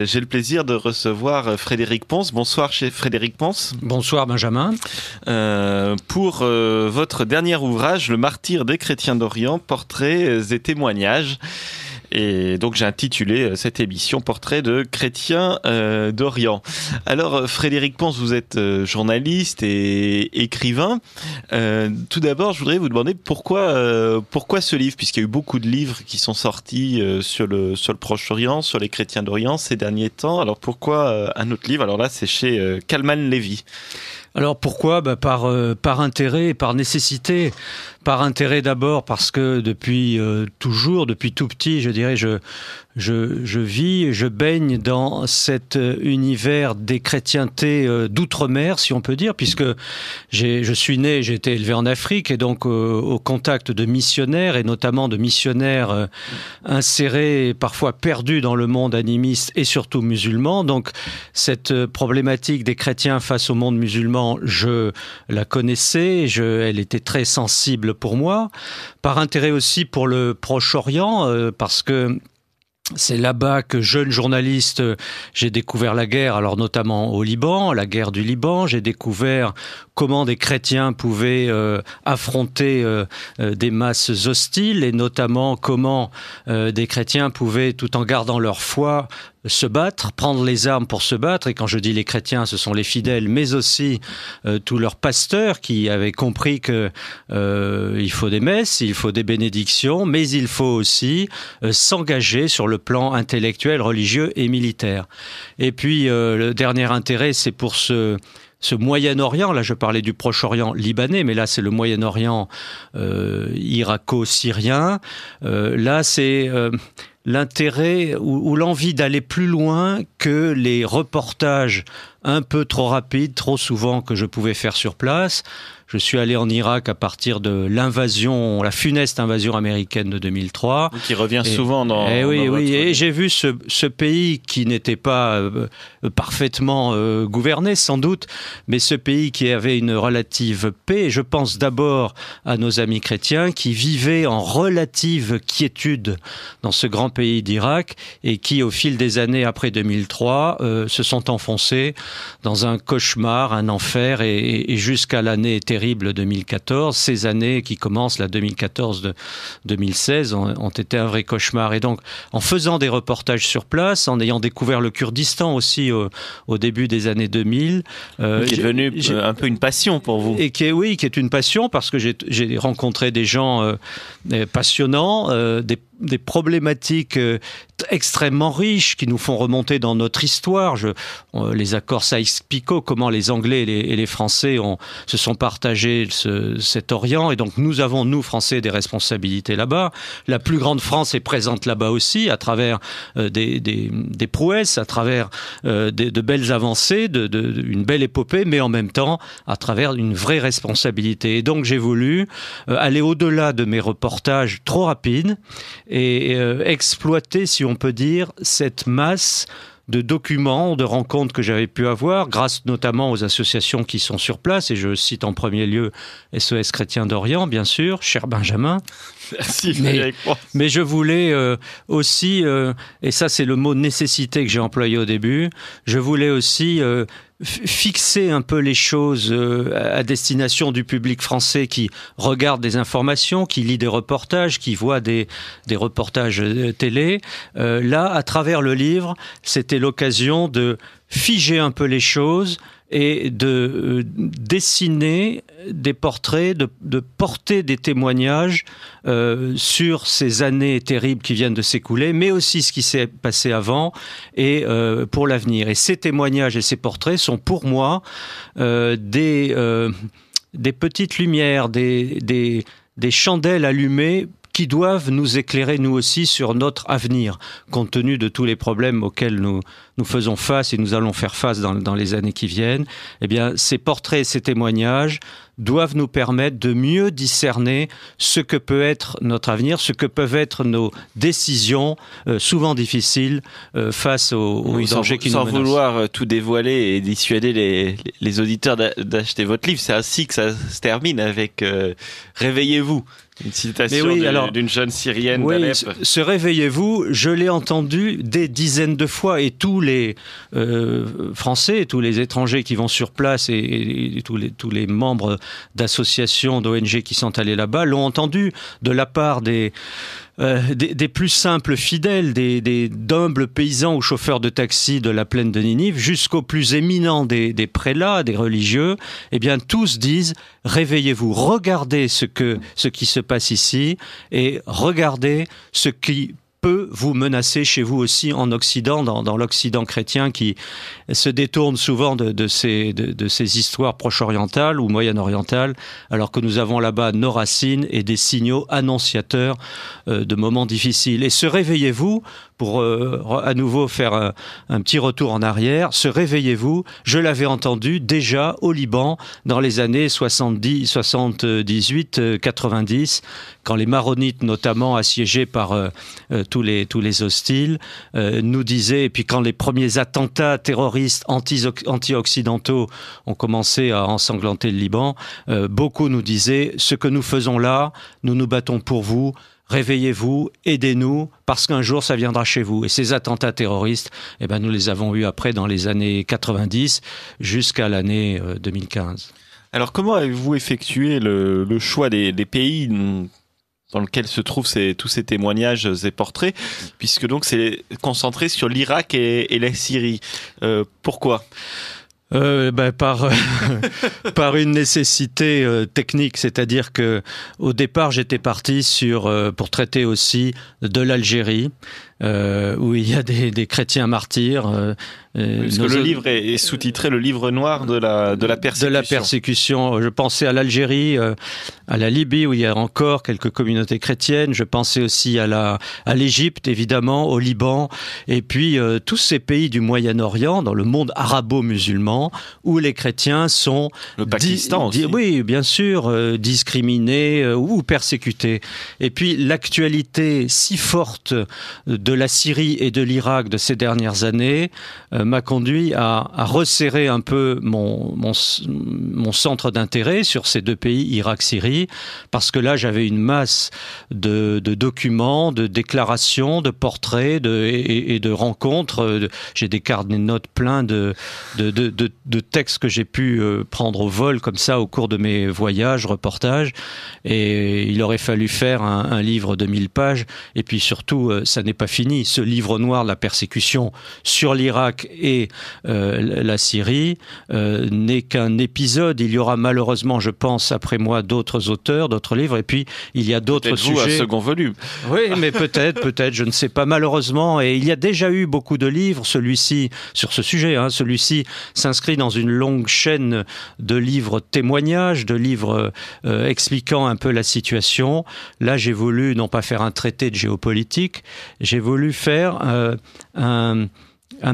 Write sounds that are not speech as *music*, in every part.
J'ai le plaisir de recevoir euh, Frédéric Pons. Bonsoir chez Frédéric Pons. Bonsoir Benjamin. Euh, pour euh, votre dernier ouvrage, Le martyr des chrétiens d'Orient, portraits et témoignages. Et donc j'ai intitulé euh, cette émission Portrait de chrétien euh, d'Orient. Alors euh, Frédéric Ponce, vous êtes journaliste et écrivain. tout d'abord, je voudrais vous demander pourquoi, pourquoi ce livre, puisqu'il y a eu beaucoup de livres qui sont sortis sur le, sur Proche-Orient, sur les chrétiens d'Orient ces derniers temps. Alors pourquoi un autre livre Alors là, c'est chez Kalman Levy. Alors pourquoi bah par, par intérêt, par nécessité, par intérêt d'abord, parce que depuis euh, toujours, depuis tout petit, je dirais, je, je, je, vis, je baigne dans cet euh, univers des chrétientés euh, d'outre-mer, si on peut dire, puisque je suis né, j'ai été élevé en Afrique, et donc au contact de missionnaires, et notamment de missionnaires insérés, parfois perdus dans le monde animiste et surtout musulman. Donc cette problématique des chrétiens face au monde musulman, je la connaissais, je, elle était très sensible pour moi, par intérêt aussi pour le Proche-Orient, euh, parce que c'est là-bas que, jeune journaliste, j'ai découvert la guerre, alors notamment au Liban, la guerre du Liban. J'ai découvert comment des chrétiens pouvaient euh, affronter euh, des masses hostiles et notamment comment des chrétiens pouvaient, tout en gardant leur foi, se battre, prendre les armes pour se battre. Et quand je dis les chrétiens, ce sont les fidèles, mais aussi euh, tous leurs pasteurs qui avaient compris que euh, il faut des messes, il faut des bénédictions, mais il faut aussi euh, s'engager sur le plan intellectuel, religieux et militaire. Et puis le dernier intérêt, c'est pour ce ce Moyen-Orient, là je parlais du Proche-Orient libanais, mais là c'est le Moyen-Orient euh, irako-syrien, euh, là c'est euh, l'intérêt ou l'envie d'aller plus loin que les reportages un peu trop rapides, trop souvent que je pouvais faire sur place. Je suis allé en Irak à partir de l'invasion, la funeste invasion américaine de 2003. Qui revient souvent dans. Eh et oui, oui. Et j'ai vu ce, pays qui n'était pas euh, parfaitement euh, gouverné, sans doute, mais ce pays qui avait une relative paix. Je pense d'abord à nos amis chrétiens qui vivaient en relative quiétude dans ce grand pays d'Irak et qui, au fil des années après 2003, euh, se sont enfoncés dans un cauchemar, un enfer et, jusqu'à l'année terrible 2014, ces années qui commencent, la 2014-2016, ont, été un vrai cauchemar. Et donc, en faisant des reportages sur place, en ayant découvert le Kurdistan aussi au, début des années 2000, euh, qui est devenu un peu une passion pour vous. Et qui est, oui, qui est une passion parce que j'ai rencontré des gens euh, passionnants, euh, des des problématiques euh, extrêmement riches qui nous font remonter dans notre histoire. Je, les accords ça picot comment les Anglais et les, Français ont, se sont partagés cet Orient. Et donc nous avons, nous Français, des responsabilités là-bas. La plus grande France est présente là-bas aussi à travers euh, des, des, prouesses, à travers euh, de belles avancées, de, une belle épopée, mais en même temps à travers une vraie responsabilité. Et donc j'ai voulu aller au-delà de mes reportages trop rapides et euh, exploiter, si on peut dire, cette masse de documents, de rencontres que j'avais pu avoir, grâce notamment aux associations qui sont sur place, et je cite en premier lieu SOS Chrétien d'Orient, bien sûr, cher Benjamin, Merci mais, je voulais euh, aussi, euh, et ça c'est le mot nécessité que j'ai employé au début, je voulais aussi euh, fixer un peu les choses à destination du public français qui regarde des informations, qui lit des reportages, qui voit des, des reportages télé. là, à travers le livre, c'était l'occasion de figer un peu les choses, et de euh, dessiner des portraits, de, porter des témoignages euh, sur ces années terribles qui viennent de s'écouler, mais aussi ce qui s'est passé avant et euh, pour l'avenir. Et ces témoignages et ces portraits sont pour moi des, petites lumières, des chandelles allumées qui doivent nous éclairer nous aussi sur notre avenir, compte tenu de tous les problèmes auxquels nous, nous faisons face et nous allons faire face dans, les années qui viennent. Eh bien, ces portraits et ces témoignages doivent nous permettre de mieux discerner ce que peut être notre avenir, ce que peuvent être nos décisions, euh, souvent difficiles, euh, face aux, aux dangers qui nous menacent. Sans vouloir euh, tout dévoiler et dissuader les, auditeurs d'acheter votre livre, c'est ainsi que ça se termine avec Réveillez-vous. Une citation d'une jeune Syrienne oui, Se, réveillez-vous, je l'ai entendu des dizaines de fois et tous les euh, Français, tous les étrangers qui vont sur place et, tous les membres d'associations, d'ONG qui sont allés là-bas l'ont entendu de la part des euh, des, plus simples fidèles, des, des d'humbles paysans ou chauffeurs de taxi de la plaine de Ninive, jusqu'aux plus éminents des, prélats, des religieux, eh bien tous disent réveillez-vous, regardez ce que ce qui se passe ici et regardez ce qui vous menacer chez vous aussi en Occident, dans, l'Occident chrétien qui se détourne souvent de, ces, de, ces histoires proche-orientales ou moyen-orientales, alors que nous avons là-bas nos racines et des signaux annonciateurs euh, de moments difficiles. Et se réveillez-vous pour euh, à nouveau faire euh, un, petit retour en arrière, se réveillez-vous, je l'avais entendu déjà au Liban dans les années 70, 78, 90, quand les maronites notamment assiégés par tous tout tous les, tous les hostiles, euh, nous disaient, et puis quand les premiers attentats terroristes anti-occidentaux ont commencé à ensanglanter le Liban, euh, beaucoup nous disaient, ce que nous faisons là, nous nous battons pour vous, réveillez-vous, aidez-nous, parce qu'un jour ça viendra chez vous. Et ces attentats terroristes, eh ben, nous les avons eus après dans les années 90 jusqu'à l'année 2015. Euh, Alors comment avez-vous effectué le, choix des, des pays dans lequel se trouvent tous ces témoignages et portraits, puisque donc c'est concentré sur l'Irak et, la Syrie. Euh, pourquoi euh, ben, par euh, *laughs* par une nécessité euh, technique, c'est-à-dire que au départ j'étais parti sur euh, pour traiter aussi de l'Algérie euh, où il y a des, chrétiens martyrs. Euh, parce que le livre est, sous-titré le livre noir de la, de la persécution. De la persécution. Je pensais à l'Algérie, euh, à la Libye où il y a encore quelques communautés chrétiennes. Je pensais aussi à la à l'Égypte évidemment, au Liban, et puis tous ces pays du Moyen-Orient, dans le monde arabo-musulman, où les chrétiens sont le Pakistan, oui bien sûr, discriminés ou persécutés. Et puis l'actualité si forte de de la Syrie et de l'Irak de ces dernières années euh, m'a conduit à, resserrer un peu mon, centre d'intérêt sur ces deux pays, Irak-Syrie, parce que là j'avais une masse de, documents, de déclarations, de portraits de, et, de rencontres. Euh, j'ai des cartes, des notes pleins de, textes que j'ai pu euh, prendre au vol comme ça au cours de mes voyages, reportages. Et il aurait fallu faire un, livre de 1000 pages. Et puis surtout, ça n'est pas fini. Ce livre noir, la persécution sur l'Irak et euh, la Syrie, euh, n'est qu'un épisode. Il y aura malheureusement, je pense, après moi, d'autres auteurs, d'autres livres, et puis il y a d'autres sujets. Vous, un second volume. Oui, *laughs* mais peut-être, peut-être, je ne sais pas. Malheureusement, et il y a déjà eu beaucoup de livres. Celui-ci sur ce sujet, hein. celui-ci s'inscrit dans une longue chaîne de livres témoignages, de livres euh, expliquant un peu la situation. Là, j'ai voulu non pas faire un traité de géopolitique, j'ai voulu faire euh, un,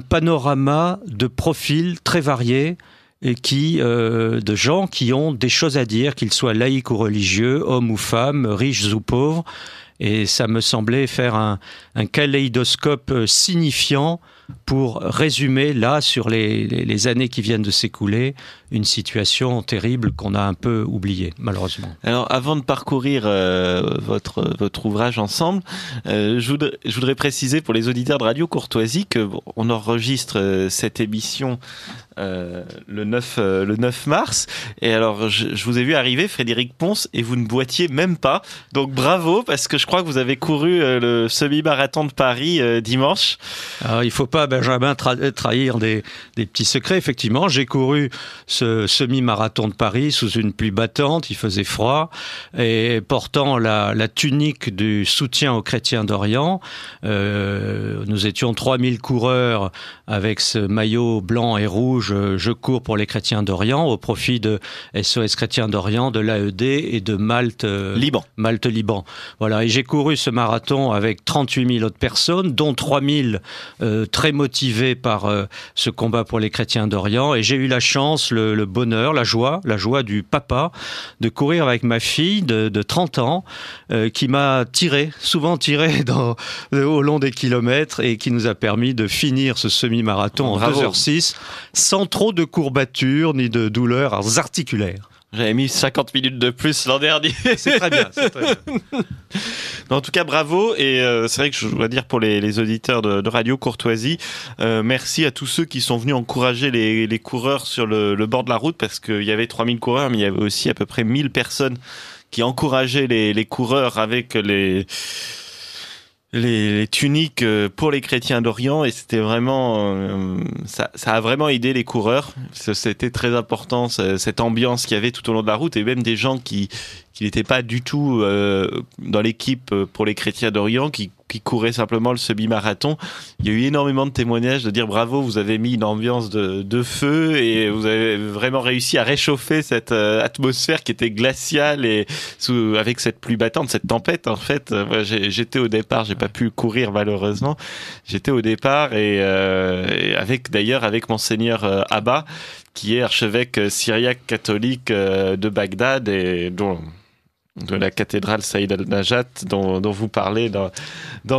panorama de profils très variés et qui, euh, de gens qui ont des choses à dire, qu'ils soient laïcs ou religieux, hommes ou femmes, riches ou pauvres. Et ça me semblait faire un, un kaléidoscope euh, signifiant pour résumer, là, sur les, les années qui viennent de s'écouler, une situation terrible qu'on a un peu oubliée, malheureusement. Alors, avant de parcourir euh, votre, votre ouvrage ensemble, euh, je, voudrais, je, voudrais, préciser pour les auditeurs de Radio Courtoisie qu'on enregistre euh, cette émission le 9 le 9 mars et alors je, vous ai vu arriver Frédéric Ponce et vous ne boitiez même pas donc bravo parce que je crois que vous avez couru le semi-marathon de Paris dimanche alors, ah, il faut pas Benjamin trahir des, des petits secrets effectivement j'ai couru ce semi-marathon de Paris sous une pluie battante, il faisait froid, et portant la, tunique du soutien aux chrétiens d'Orient. Euh, nous étions 3000 coureurs avec ce maillot blanc et rouge, euh, je cours pour les chrétiens d'Orient, au profit de SOS Chrétiens d'Orient, de l'AED et de Malte. Euh, Liban. Malte Liban. Voilà, et j'ai couru ce marathon avec 38 000 autres personnes, dont 3000 très motivés par ce combat pour les chrétiens d'Orient, et j'ai eu la chance le le, bonheur, la joie, la joie du papa de courir avec ma fille de, 30 ans euh, qui m'a tiré, souvent tiré *laughs* euh, au long des kilomètres et qui nous a permis de finir ce semi-marathon en 2h06 sans trop de courbatures ni de douleurs articulaires. J'avais mis 50 minutes de plus l'an dernier. C'est très bien. *laughs* en tout cas, bravo. Et euh, c'est vrai que je dois dire pour les, les auditeurs de, Radio Courtoisie, euh, merci à tous ceux qui sont venus encourager les, les coureurs sur le, bord de la route parce qu'il y avait 3000 coureurs, mais il y avait aussi à peu près 1000 personnes qui encourageaient les, les coureurs avec les les, tuniques euh, pour les chrétiens d'Orient et c'était vraiment euh, ça, ça, a vraiment aidé les coureurs c'était très important cette ambiance qu'il y avait tout au long de la route et même des gens qui qui n'étaient pas du tout euh, dans l'équipe pour les chrétiens d'Orient qui qui courait simplement le semi-marathon. Il y a eu énormément de témoignages de dire bravo, vous avez mis une ambiance de, feu et vous avez vraiment réussi à réchauffer cette euh, atmosphère qui était glaciale et avec cette pluie battante, cette tempête en fait. Euh, j'étais au départ, j'ai pas pu courir malheureusement. J'étais au départ et, euh, avec d'ailleurs avec monseigneur Abba qui est archevêque syriaque catholique de Bagdad et dont de la cathédrale Saïd al-Najat dont, vous parlez dans,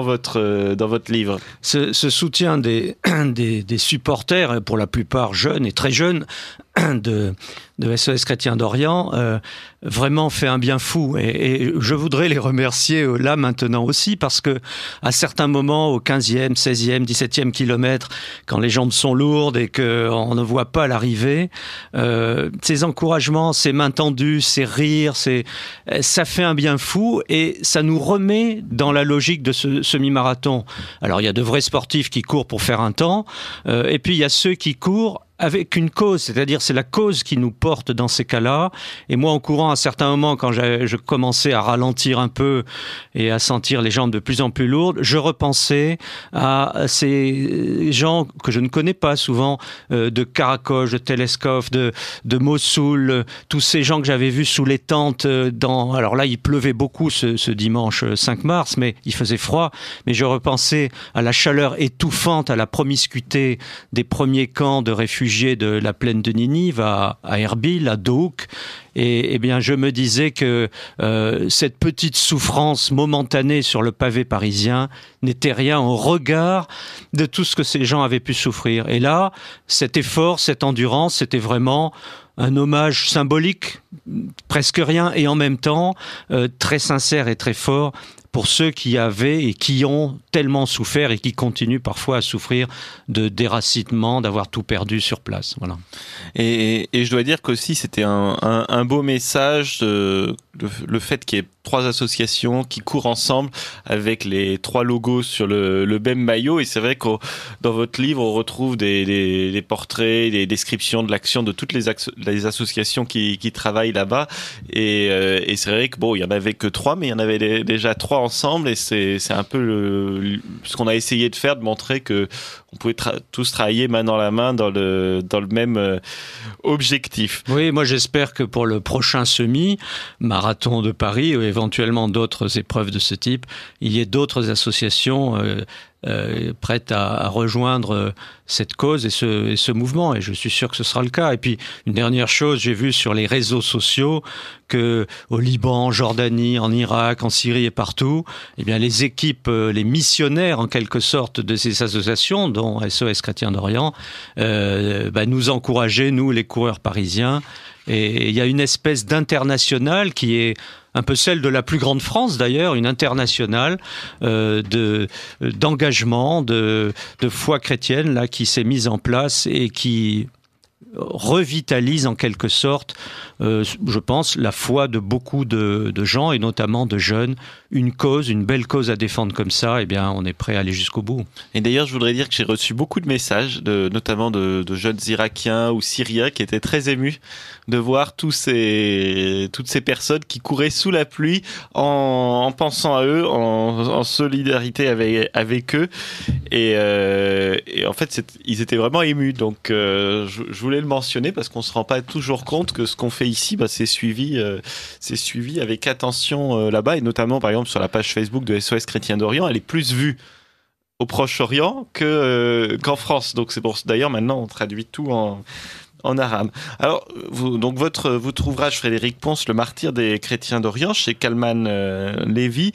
votre, dans votre livre. Ce, soutien *clears throat* des, des, supporters, pour la plupart jeunes et très jeunes, *clears throat* de, de SOS e Chrétien d'Orient euh, vraiment fait un bien fou. Et, je voudrais les remercier euh, là maintenant aussi parce que à certains moments, au 15e, 16e, 17e kilomètre, quand les jambes sont lourdes et qu'on ne voit pas l'arrivée, euh, ces encouragements, ces mains tendues, ces rires, ça fait un bien fou et ça nous remet dans la logique de ce semi-marathon. Alors il y a de vrais sportifs qui courent pour faire un temps et puis il y a ceux qui courent avec une cause, c'est-à-dire c'est la cause qui nous porte dans ces cas-là. Et moi, en courant, à certains moments, quand je commençais à ralentir un peu et à sentir les jambes de plus en plus lourdes, je repensais à ces euh, gens que je ne connais pas souvent, euh, de Karakoj, de Telescope, de, de Mossoul, euh, tous ces gens que j'avais vus sous les tentes. dans... Alors là, il pleuvait beaucoup ce, ce dimanche 5 mars, mais il faisait froid. Mais je repensais à la chaleur étouffante, à la promiscuité des premiers camps de réfugiés de la plaine de Ninive à, à Erbil, à Douk. Et, eh bien, je me disais que euh, cette petite souffrance momentanée sur le pavé parisien n'était rien au regard de tout ce que ces gens avaient pu souffrir. Et là, cet effort, cette endurance, c'était vraiment un hommage symbolique presque rien et en même temps euh, très sincère et très fort pour ceux qui avaient et qui ont tellement souffert et qui continuent parfois à souffrir de déracinement, d'avoir tout perdu sur place. Voilà. Et, je dois dire qu'aussi c'était un, un, beau message, le, fait qu'il y ait trois associations qui courent ensemble avec les trois logos sur le, même maillot. Et c'est vrai que dans votre livre, on retrouve des, portraits, des descriptions de l'action de toutes les, les associations qui travaillent là-bas. Et, c'est vrai que bon, il y en avait que trois, mais il y en avait déjà trois ensemble. Et c'est un peu le, ce qu'on a essayé de faire, de montrer que on pouvait tous travailler main dans la main dans le, dans le même euh, objectif. Oui, moi j'espère que pour le prochain semi, marathon de Paris ou éventuellement d'autres épreuves de ce type, il y ait d'autres associations. Euh, euh, prête à, rejoindre euh, cette cause et ce, mouvement. Et je suis sûr que ce sera le cas. Et puis, une dernière chose, j'ai vu sur les réseaux sociaux que au Liban, en Jordanie, en Irak, en Syrie et partout, eh bien, les équipes, euh, les missionnaires en quelque sorte de ces associations, dont SOS Chrétien d'Orient, euh, bah, nous encourageaient, nous, les coureurs parisiens. Et il y a une espèce d'international qui est un peu celle de la plus grande France d'ailleurs, une internationale euh, de d'engagement, de, de foi chrétienne là qui s'est mise en place et qui revitalise en quelque sorte, euh, je pense, la foi de beaucoup de, gens et notamment de jeunes. Une cause, une belle cause à défendre comme ça, et eh bien, on est prêt à aller jusqu'au bout. Et d'ailleurs, je voudrais dire que j'ai reçu beaucoup de messages, de, notamment de, jeunes Irakiens ou Syriens, qui étaient très émus de voir tous ces, toutes ces personnes qui couraient sous la pluie en, pensant à eux, en, solidarité avec, avec eux. Et, euh, en fait, ils étaient vraiment émus. Donc, euh, je voulais le mentionner parce qu'on se rend pas toujours compte que ce qu'on fait ici, bah, c'est suivi, euh, c'est suivi avec attention euh, là-bas et notamment par exemple sur la page Facebook de SOS Chrétien d'Orient, elle est plus vue au Proche-Orient que euh, qu'en France. Donc c'est d'ailleurs maintenant on traduit tout en en arabe. Alors, vous, donc votre, ouvrage, Frédéric Ponce, Le martyr des chrétiens d'Orient, chez Kalman euh, Lévy,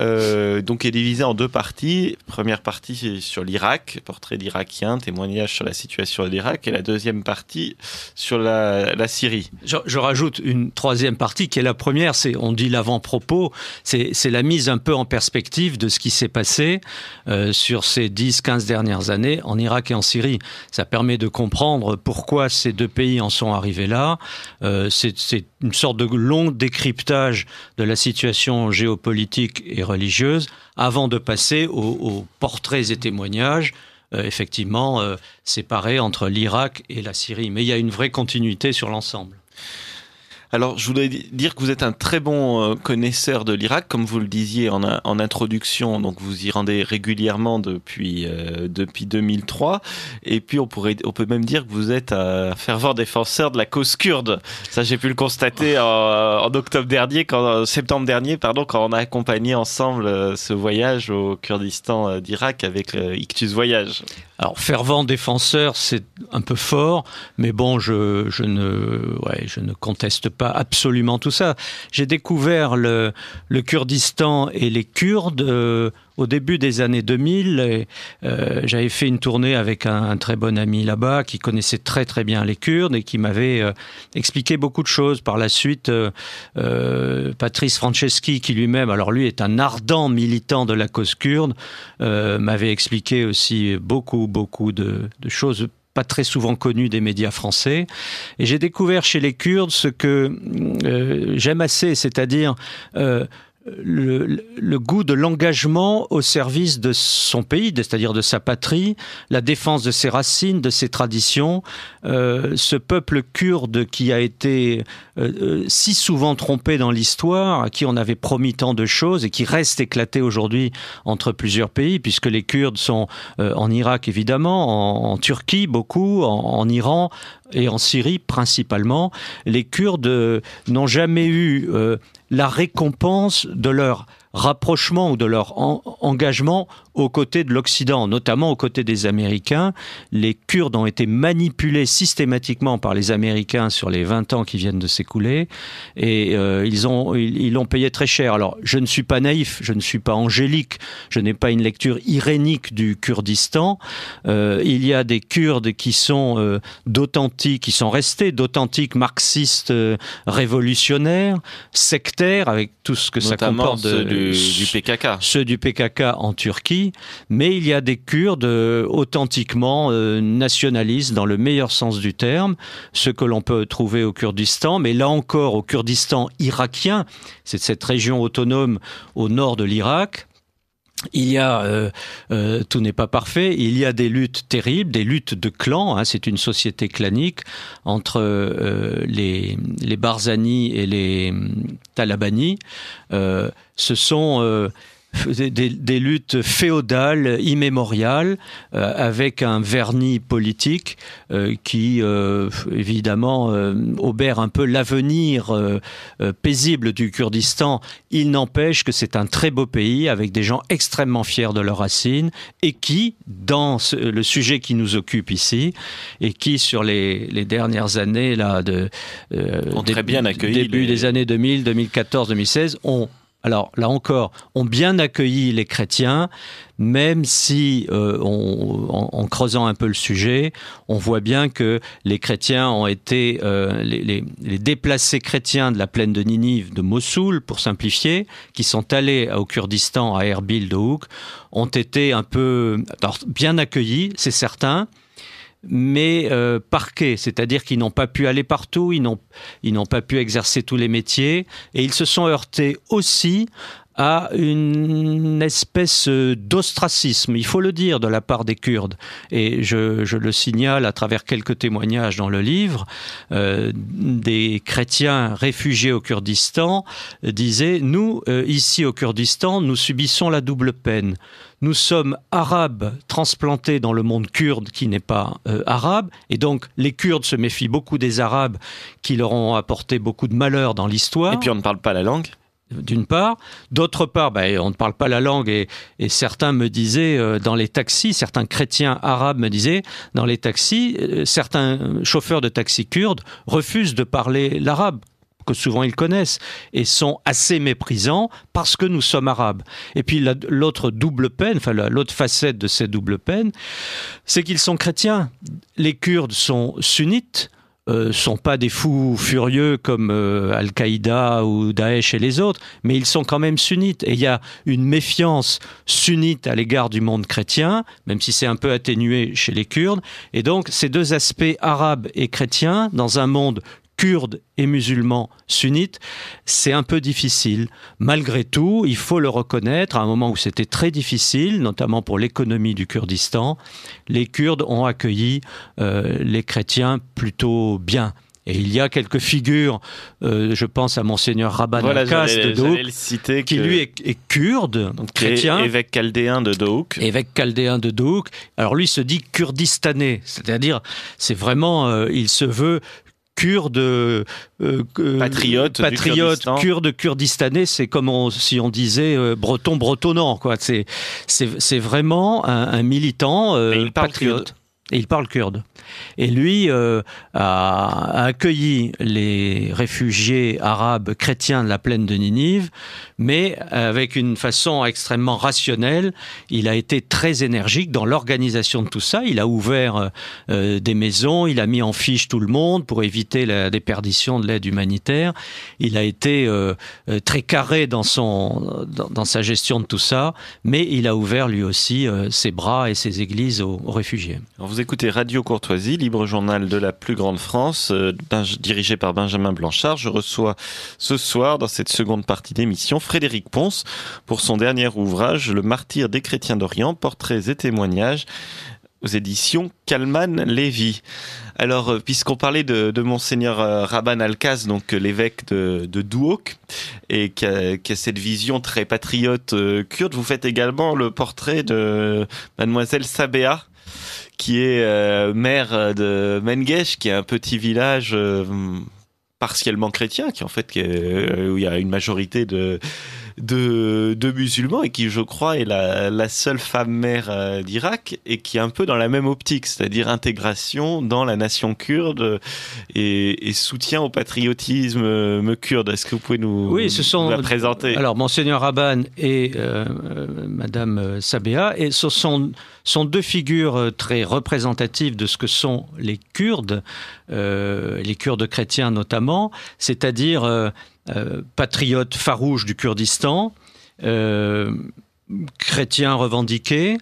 euh, donc est divisé en deux parties. Première partie sur l'Irak, portrait d'Irakien, témoignage sur la situation de l'Irak, et la deuxième partie sur la, Syrie. Je, rajoute une troisième partie qui est la première, c'est on dit l'avant-propos, c'est la mise un peu en perspective de ce qui s'est passé euh, sur ces 10-15 dernières années en Irak et en Syrie. Ça permet de comprendre pourquoi c'est deux pays en sont arrivés là. Euh, c'est une sorte de long décryptage de la situation géopolitique et religieuse avant de passer aux, portraits et témoignages euh, effectivement euh, séparés entre l'Irak et la Syrie. Mais il y a une vraie continuité sur l'ensemble. Alors, je voudrais dire que vous êtes un très bon euh, connaisseur de l'Irak, comme vous le disiez en, introduction. Donc, vous y rendez régulièrement depuis euh, depuis 2003. Et puis, on pourrait, on peut même dire que vous êtes un fervent défenseur de la cause kurde. Ça, j'ai pu le constater en, euh, octobre dernier, quand septembre dernier, pardon, quand on a accompagné ensemble ce voyage au Kurdistan d'Irak avec le Ictus Voyage. Alors, fervent défenseur, c'est un peu fort, mais bon, je, ne, je ne conteste pas absolument tout ça. J'ai découvert le, Kurdistan et les Kurdes. Euh, au début des années 2000, euh, j'avais fait une tournée avec un, très bon ami là-bas qui connaissait très très bien les Kurdes et qui m'avait euh, expliqué beaucoup de choses. Par la suite, euh, Patrice Franceschi, qui lui-même, alors lui est un ardent militant de la cause kurde, m'avait expliqué aussi beaucoup beaucoup de, choses pas très souvent connues des médias français. Et j'ai découvert chez les Kurdes ce que j'aime assez, c'est-à-dire le, goût de l'engagement au service de son pays, c'est-à-dire de sa patrie, la défense de ses racines, de ses traditions. Euh, ce peuple kurde qui a été euh, euh, si souvent trompé dans l'histoire, à qui on avait promis tant de choses et qui reste éclaté aujourd'hui entre plusieurs pays, puisque les Kurdes sont en Irak évidemment, en, Turquie beaucoup, en Iran, et en Syrie principalement, les Kurdes euh, n'ont jamais eu euh, la récompense de leur rapprochement ou de leur engagement aux côtés de l'Occident, notamment aux côtés des Américains. Les Kurdes ont été manipulés systématiquement par les Américains sur les 20 ans qui viennent de s'écouler et euh, ils ont ils, ont payé très cher. Alors, je ne suis pas naïf, je ne suis pas angélique, je n'ai pas une lecture irénique du Kurdistan. Euh, il y a des Kurdes qui sont euh, d'authentiques, qui sont restés d'authentiques marxistes révolutionnaires, sectaires avec tout ce que ça comporte ceux du PKK. Ceux du PKK en Turquie mais il y a des Kurdes euh, authentiquement euh, nationalistes dans le meilleur sens du terme, ce que l'on peut trouver au Kurdistan, mais là encore au Kurdistan irakien, c'est cette région autonome au nord de l'Irak, il y a, euh, tout n'est pas parfait, il y a des luttes terribles, des luttes de clans, hein. c'est une société clanique entre les, les Barzani et les hum, Talabani. ce sont des, luttes féodales, immémoriales, euh, avec un vernis politique euh, qui, euh, évidemment, obère un peu l'avenir paisible du Kurdistan. Il n'empêche que c'est un très beau pays, avec des gens extrêmement fiers de leurs racines, et qui, dans le sujet qui nous occupe ici, et qui, sur les, dernières années, là, de, bien début des années 2000, 2014, 2016, ont alors là encore, ont bien accueilli les chrétiens, même si, euh, en, creusant un peu le sujet, on voit bien que les chrétiens ont été, euh, les, déplacés chrétiens de la plaine de Ninive, de Mossoul, pour simplifier, qui sont allés au Kurdistan, à Erbil, de ont été un peu bien accueillis, c'est certain, mais euh, parqués, c'est-à-dire qu'ils n'ont pas pu aller partout, ils n'ont pas pu exercer tous les métiers, et ils se sont heurtés aussi à une espèce d'ostracisme, il faut le dire, de la part des Kurdes. Et je, le signale à travers quelques témoignages dans le livre, euh, des chrétiens réfugiés au Kurdistan disaient, nous, euh, ici au Kurdistan, nous subissons la double peine. Nous sommes arabes transplantés dans le monde kurde qui n'est pas euh, arabe, et donc les Kurdes se méfient beaucoup des Arabes qui leur ont apporté beaucoup de malheur dans l'histoire. Et puis on ne parle pas la langue d'une part. D'autre part, bah, on ne parle pas la langue et, certains me disaient euh, dans les taxis, certains chrétiens arabes me disaient dans les taxis, euh, certains chauffeurs de taxis kurdes refusent de parler l'arabe que souvent ils connaissent et sont assez méprisants parce que nous sommes arabes. Et puis l'autre double peine, enfin l'autre facette de cette double peine, c'est qu'ils sont chrétiens. Les Kurdes sont sunnites, euh, sont pas des fous furieux comme euh, Al-Qaïda ou Daesh et les autres, mais ils sont quand même sunnites. Et il y a une méfiance sunnite à l'égard du monde chrétien, même si c'est un peu atténué chez les Kurdes. Et donc ces deux aspects arabes et chrétiens, dans un monde kurdes et musulmans sunnites, c'est un peu difficile. Malgré tout, il faut le reconnaître, à un moment où c'était très difficile, notamment pour l'économie du Kurdistan, les Kurdes ont accueilli euh, les chrétiens plutôt bien. Et il y a quelques figures, euh, je pense à Monseigneur Rabban al Akas de Douk, qui lui est, kurde, donc chrétien. Évêque chaldéen de Douk. Évêque chaldéen de Douk. Alors lui se dit kurdistanais, c'est-à-dire c'est vraiment, euh, il se veut kurde, euh, euh, patriote, patriote Patriotes, kurdistanais, c'est comme si on disait euh, breton, bretonnant. C'est vraiment un, un militant patriote il parle kurde. Et lui euh, a, accueilli les réfugiés arabes chrétiens de la plaine de Ninive, mais avec une façon extrêmement rationnelle. Il a été très énergique dans l'organisation de tout ça. Il a ouvert euh, euh, des maisons, il a mis en fiche tout le monde pour éviter la déperdition de l'aide humanitaire. Il a été très carré dans, son, dans, sa gestion de tout ça, mais il a ouvert lui aussi ses bras et ses églises aux, réfugiés écoutez Radio Courtoisie, libre journal de la plus grande France, euh, ben, dirigé par Benjamin Blanchard. Je reçois ce soir, dans cette seconde partie d'émission, Frédéric Ponce pour son dernier ouvrage, Le martyr des chrétiens d'Orient, portraits et témoignages aux éditions Kalman Lévy. Alors, euh, puisqu'on parlait de, de Monseigneur euh, Rabban Alkaz, donc l'évêque de, de et qui a, cette vision très patriote kurde, vous faites également le portrait de Mademoiselle Sabéa, qui est euh, maire euh, de Mengesh, qui est un petit village euh, partiellement chrétien, qui en fait où il y a une majorité de de, musulmans et qui, je crois, est la, seule femme mère euh, d'Irak et qui est un peu dans la même optique, c'est-à-dire intégration dans la nation kurde et, soutien au patriotisme euh, kurde. Est-ce que vous pouvez nous, oui, ce sont, présenter Alors, Monseigneur Raban et euh, Madame Sabéa, et ce sont, sont deux figures très représentatives de ce que sont les Kurdes, les Kurdes chrétiens notamment, c'est-à-dire euh, patriote farouche du Kurdistan, euh, chrétien revendiqué,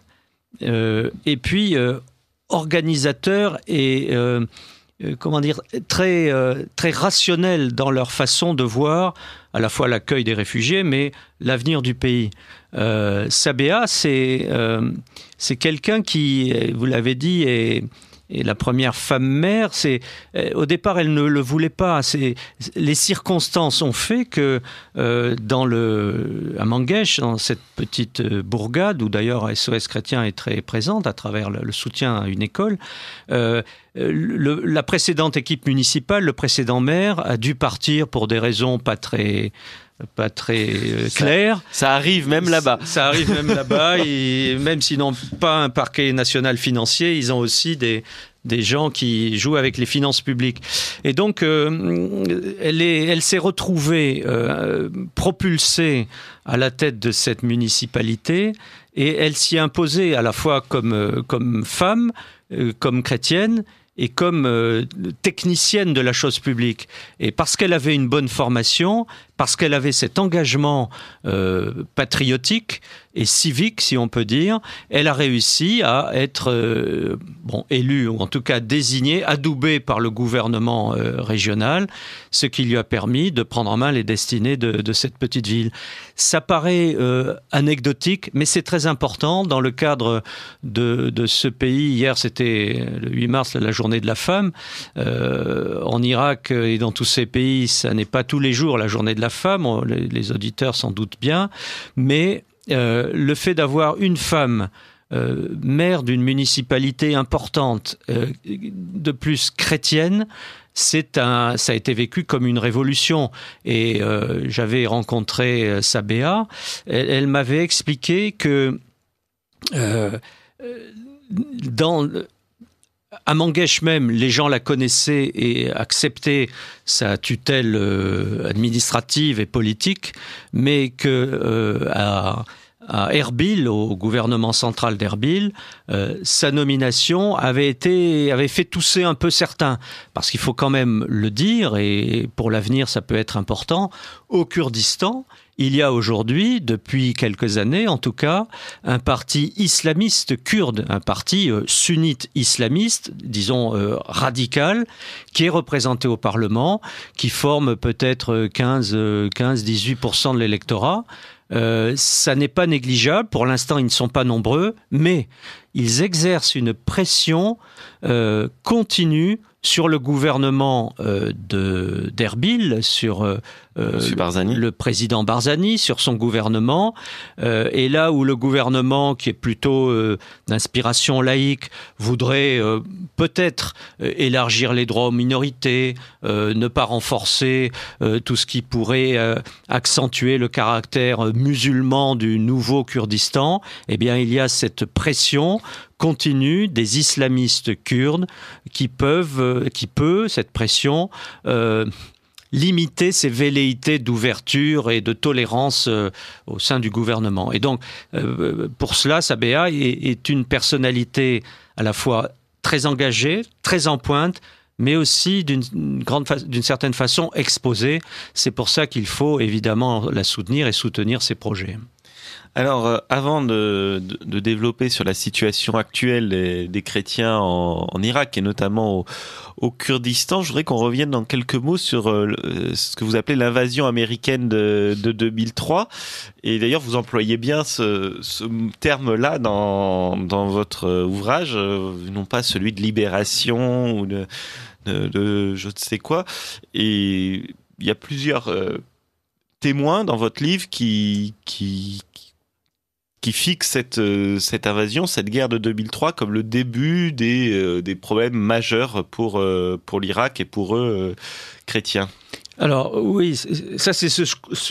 euh, et puis organisateur et comment dire, très, très rationnel dans leur façon de voir à la fois l'accueil des réfugiés, mais l'avenir du pays. Euh, Sabéa, c'est quelqu'un qui, vous l'avez dit, est, et la première femme mère, c'est euh, au départ elle ne le voulait pas. C'est les circonstances ont fait que euh, dans le à Manguesh, dans cette petite euh, bourgade où d'ailleurs SOS Chrétien est très présente à travers le, soutien à une école. la précédente équipe municipale, le précédent maire, a dû partir pour des raisons pas très pas très euh, clair. Ça, arrive même là-bas. Ça, arrive même là-bas. *laughs* Et même s'ils n'ont pas un parquet national financier, ils ont aussi des, des gens qui jouent avec les finances publiques. Et donc, euh, elle s'est retrouvée euh, propulsée à la tête de cette municipalité et elle s'y imposait à la fois comme, comme femme, comme chrétienne et comme technicienne de la chose publique. Et parce qu'elle avait une bonne formation, parce qu'elle avait cet engagement euh, patriotique et civique, si on peut dire, elle a réussi à être euh, bon, élue, ou en tout cas désignée, adoubée par le gouvernement euh, régional, ce qui lui a permis de prendre en main les destinées de, cette petite ville. Ça paraît anecdotique, mais c'est très important dans le cadre de, de ce pays. Hier, c'était le 8 mars, la journée de la femme. en Irak et dans tous ces pays, ça n'est pas tous les jours la journée de la femme, les, auditeurs s'en doutent bien, mais euh, le fait d'avoir une femme mère euh, maire d'une municipalité importante, euh, de plus chrétienne, c'est un, ça a été vécu comme une révolution. Et j'avais rencontré Sabéa, elle m'avait expliqué que dans à Mangesh même, les gens la connaissaient et acceptaient sa tutelle euh, administrative et politique, mais que euh, Erbil, au gouvernement central d'Erbil, euh, sa nomination avait été avait fait tousser un peu certains, parce qu'il faut quand même le dire et pour l'avenir ça peut être important. Au Kurdistan, il y a aujourd'hui, depuis quelques années en tout cas, un parti islamiste kurde, un parti euh, sunnite islamiste, disons euh, radical, qui est représenté au Parlement, qui forme peut-être 15-18% euh, de l'électorat. ça n'est pas négligeable. Pour l'instant, ils ne sont pas nombreux, mais ils exercent une pression continue sur le gouvernement d'Erbil, sur euh, le président Barzani sur son gouvernement. Euh, et là où le gouvernement, qui est plutôt euh, d'inspiration laïque, voudrait peut-être élargir les droits aux minorités, ne pas renforcer tout ce qui pourrait accentuer le caractère musulman du nouveau Kurdistan, eh bien il y a cette pression continue des islamistes kurdes qui peuvent, qui peut cette pression limiter ces velléités d'ouverture et de tolérance euh, au sein du gouvernement. Et donc, euh, pour cela, Sabéa est, une personnalité à la fois très engagée, très en pointe, mais aussi d'une d'une certaine façon exposée. C'est pour ça qu'il faut évidemment la soutenir et soutenir ses projets. Alors, euh, avant de, développer sur la situation actuelle des, chrétiens en, Irak et notamment au, Kurdistan, je voudrais qu'on revienne dans quelques mots sur euh, euh, ce que vous appelez l'invasion américaine de, 2003. Et d'ailleurs, vous employez bien ce, terme-là dans, dans, votre ouvrage, non pas celui de libération ou de, je ne sais quoi. Et il y a plusieurs... témoins dans votre livre qui, qui, qui fixe cette, euh, cette invasion, cette guerre de 2003 comme le début des, euh, des problèmes majeurs pour, euh, pour l'Irak et pour eux, chrétiens. Alors oui, ça c'est ce,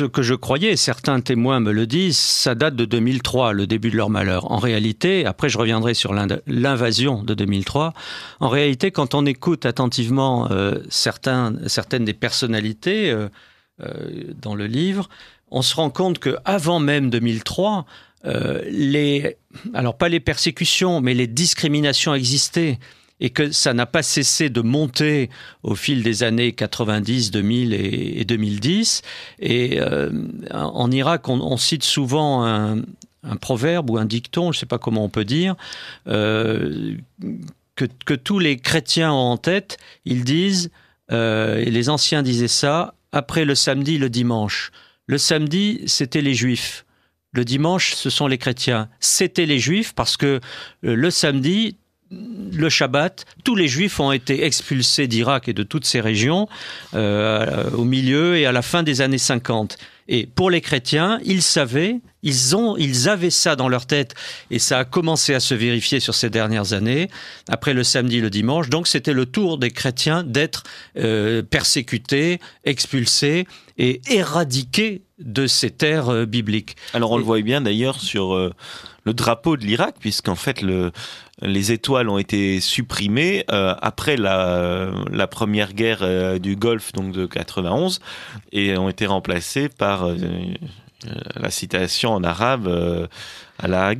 que je croyais, certains témoins me le disent, ça date de 2003, le début de leur malheur. En réalité, après je reviendrai sur l'invasion de 2003, en réalité quand on écoute attentivement certains, certaines des personnalités dans le livre, on se rend compte que avant même 2003, euh, les, alors pas les persécutions, mais les discriminations existaient et que ça n'a pas cessé de monter au fil des années 90, 2000 et, 2010. Et euh, en Irak, on, cite souvent un, proverbe ou un dicton, je ne sais pas comment on peut dire, euh, que, tous les chrétiens ont en tête. Ils disent, et les anciens disaient ça, après le samedi, le dimanche. Le samedi, c'était les juifs le dimanche, ce sont les chrétiens. C'était les juifs parce que euh, le samedi, le Shabbat, tous les Juifs ont été expulsés d'Irak et de toutes ces régions euh, au milieu et à la fin des années 50. Et pour les chrétiens, ils savaient, ils, ont, ils avaient ça dans leur tête, et ça a commencé à se vérifier sur ces dernières années, après le samedi, le dimanche. Donc c'était le tour des chrétiens d'être euh, persécutés, expulsés et éradiqués de ces terres euh, bibliques. Alors on le voit bien d'ailleurs sur euh, le drapeau de l'Irak, puisqu'en fait les étoiles ont été supprimées euh, après la, première guerre du Golfe, donc de 91, et ont été remplacées par la citation en arabe à la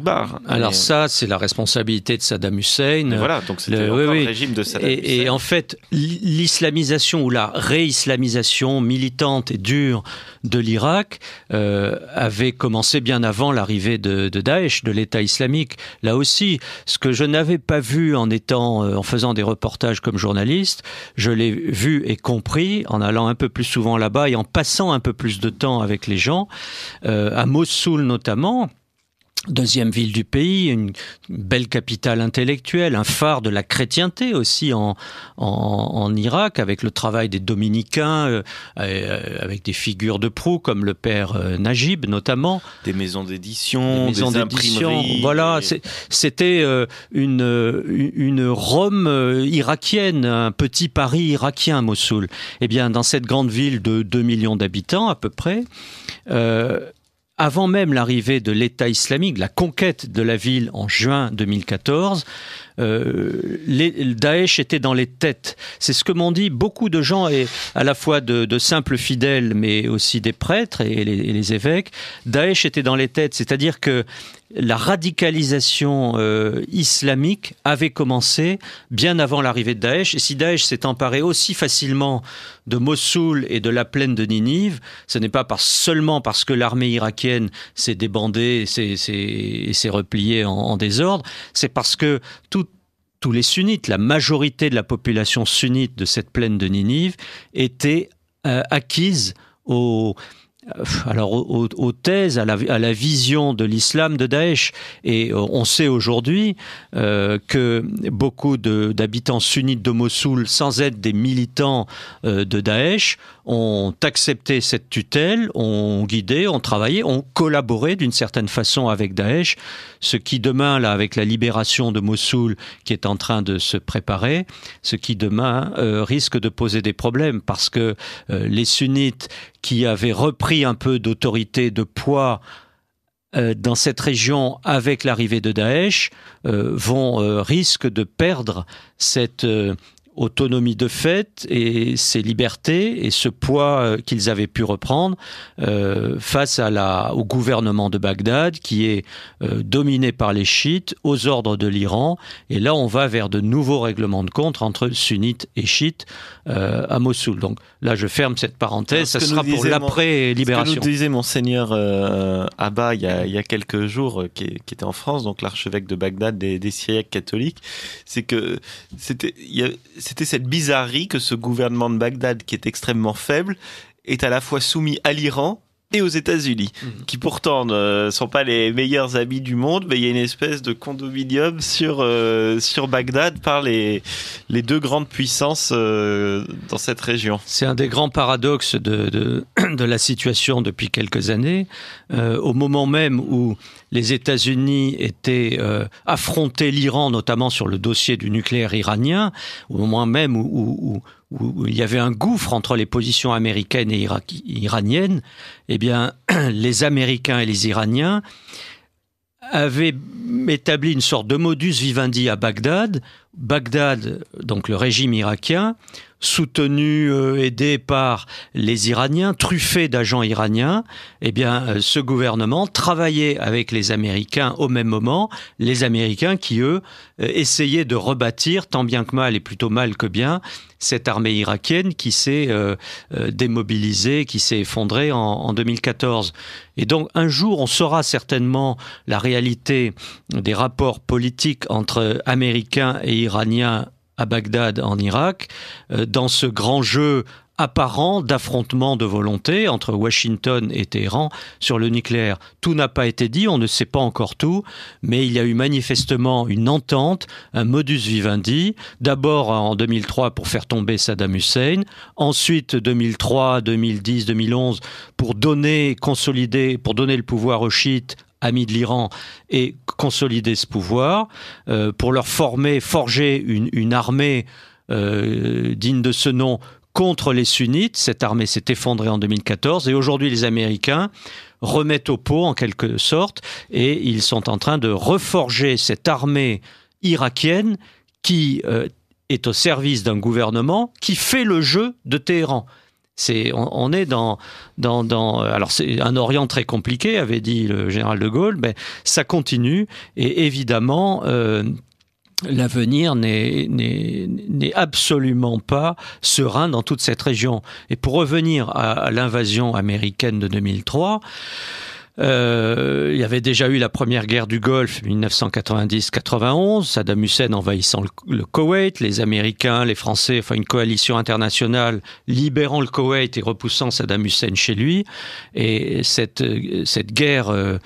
Alors euh, ça, c'est la responsabilité de Saddam Hussein. voilà, donc c'était le, régime de Saddam et, Hussein. Et en fait, l'islamisation ou la réislamisation militante et dure de l'Irak euh, avait commencé bien avant l'arrivée de, de, Daesh, de l'État islamique. Là aussi, ce que je n'avais pas vu en étant, euh, en faisant des reportages comme journaliste, je l'ai vu et compris en allant un peu plus souvent là-bas et en passant un peu plus de temps avec les gens, euh, à Mossoul notamment Deuxième ville du pays, une belle capitale intellectuelle, un phare de la chrétienté aussi en, en, Irak, avec le travail des dominicains, euh, euh, avec des figures de proue comme le père euh, Najib notamment. Des maisons d'édition, des, imprimeries. Voilà, c'était une, une Rome irakienne, un petit Paris irakien, Mossoul. Eh bien, dans cette grande ville de 2 millions d'habitants à peu près, avant même l'arrivée de l'État islamique, la conquête de la ville en juin 2014, euh, les, Daesh était dans les têtes. C'est ce que m'ont dit beaucoup de gens, et à la fois de, simples fidèles, mais aussi des prêtres et les, et les, évêques. Daesh était dans les têtes, c'est-à-dire que la radicalisation euh, islamique avait commencé bien avant l'arrivée de Daesh. Et si Daesh s'est emparé aussi facilement de Mossoul et de la plaine de Ninive, ce n'est pas seulement parce que l'armée irakienne s'est débandée et s'est repliée en, désordre, c'est parce que tous les sunnites, la majorité de la population sunnite de cette plaine de Ninive était euh, acquise au, euh, alors aux, thèses, à la, vision de l'islam de Daesh. Et euh, on sait aujourd'hui euh, que beaucoup d'habitants sunnites de Mossoul, sans être des militants de Daesh, ont accepté cette tutelle, ont guidé, ont travaillé, ont collaboré d'une certaine façon avec Daesh, ce qui demain, là, avec la libération de Mossoul qui est en train de se préparer, ce qui demain risque de poser des problèmes parce que les sunnites qui avaient repris un peu d'autorité, de poids euh, dans cette région avec l'arrivée de Daesh, euh, vont euh, risquent de perdre cette autonomie de fait et ces libertés et ce poids euh, qu'ils avaient pu reprendre euh, face à la, au gouvernement de Bagdad qui est euh, dominé par les chiites aux ordres de l'Iran. Et là, on va vers de nouveaux règlements de compte entre sunnites et chiites à Mossoul. Donc là, je ferme cette parenthèse. Ça sera pour l'après-libération. Ce que nous disait Monseigneur Abba il y, a, quelques jours, qui, était en France, donc l'archevêque de Bagdad des, des catholiques, c'est que c'était c'était cette bizarrerie que ce gouvernement de Bagdad, qui est extrêmement faible, est à la fois soumis à l'Iran et aux États-Unis, mhm. qui pourtant ne sont pas les meilleurs amis du monde, mais il y a une espèce de condominium sur, euh, sur Bagdad par les, les deux grandes puissances euh, dans cette région. C'est un des grands paradoxes de, de, *clears throat* de la situation depuis quelques années. Euh, au moment même où les États-Unis étaient affrontés l'Iran, notamment sur le dossier du nucléaire iranien, au moment même où où il y avait un gouffre entre les positions américaines et iraniennes, eh bien, *clears throat* les Américains et les Iraniens avaient établi une sorte de modus vivendi à Bagdad. Bagdad, donc le régime irakien, soutenu, euh, aidé par les Iraniens, truffé d'agents iraniens, eh bien, euh, ce gouvernement travaillait avec les Américains au même moment, les Américains qui, eux, euh, essayaient de rebâtir, tant bien que mal, et plutôt mal que bien, cette armée irakienne qui s'est euh, euh, démobilisée, qui s'est effondrée en 2014. Et donc un jour, on saura certainement la réalité des rapports politiques entre Américains et Iraniens à Bagdad en Irak, euh, dans ce grand jeu apparent d'affrontement de volonté entre Washington et Téhéran sur le nucléaire. Tout n'a pas été dit, on ne sait pas encore tout, mais il y a eu manifestement une entente, un modus vivendi, d'abord en 2003 pour faire tomber Saddam Hussein, ensuite 2003, 2010, 2011 pour donner, consolider, pour donner le pouvoir aux chiites amis de l'Iran et consolider ce pouvoir, euh, pour leur former, forger une, armée euh, digne de ce nom contre les sunnites. Cette armée s'est effondrée en 2014 et aujourd'hui les Américains remettent au pot en quelque sorte et ils sont en train de reforger cette armée irakienne qui euh, est au service d'un gouvernement qui fait le jeu de Téhéran. on, est dans, alors c'est un Orient très compliqué, avait dit le général de Gaulle, mais ça continue et évidemment euh, l'avenir n'est absolument pas serein dans toute cette région. Et pour revenir à, l'invasion américaine de 2003, euh, il y avait déjà eu la première guerre du Golfe 1990-91, Saddam Hussein envahissant le, Koweït, les Américains, les Français, enfin une coalition internationale libérant le Koweït et repoussant Saddam Hussein chez lui. Et cette, cette guerre... Euh,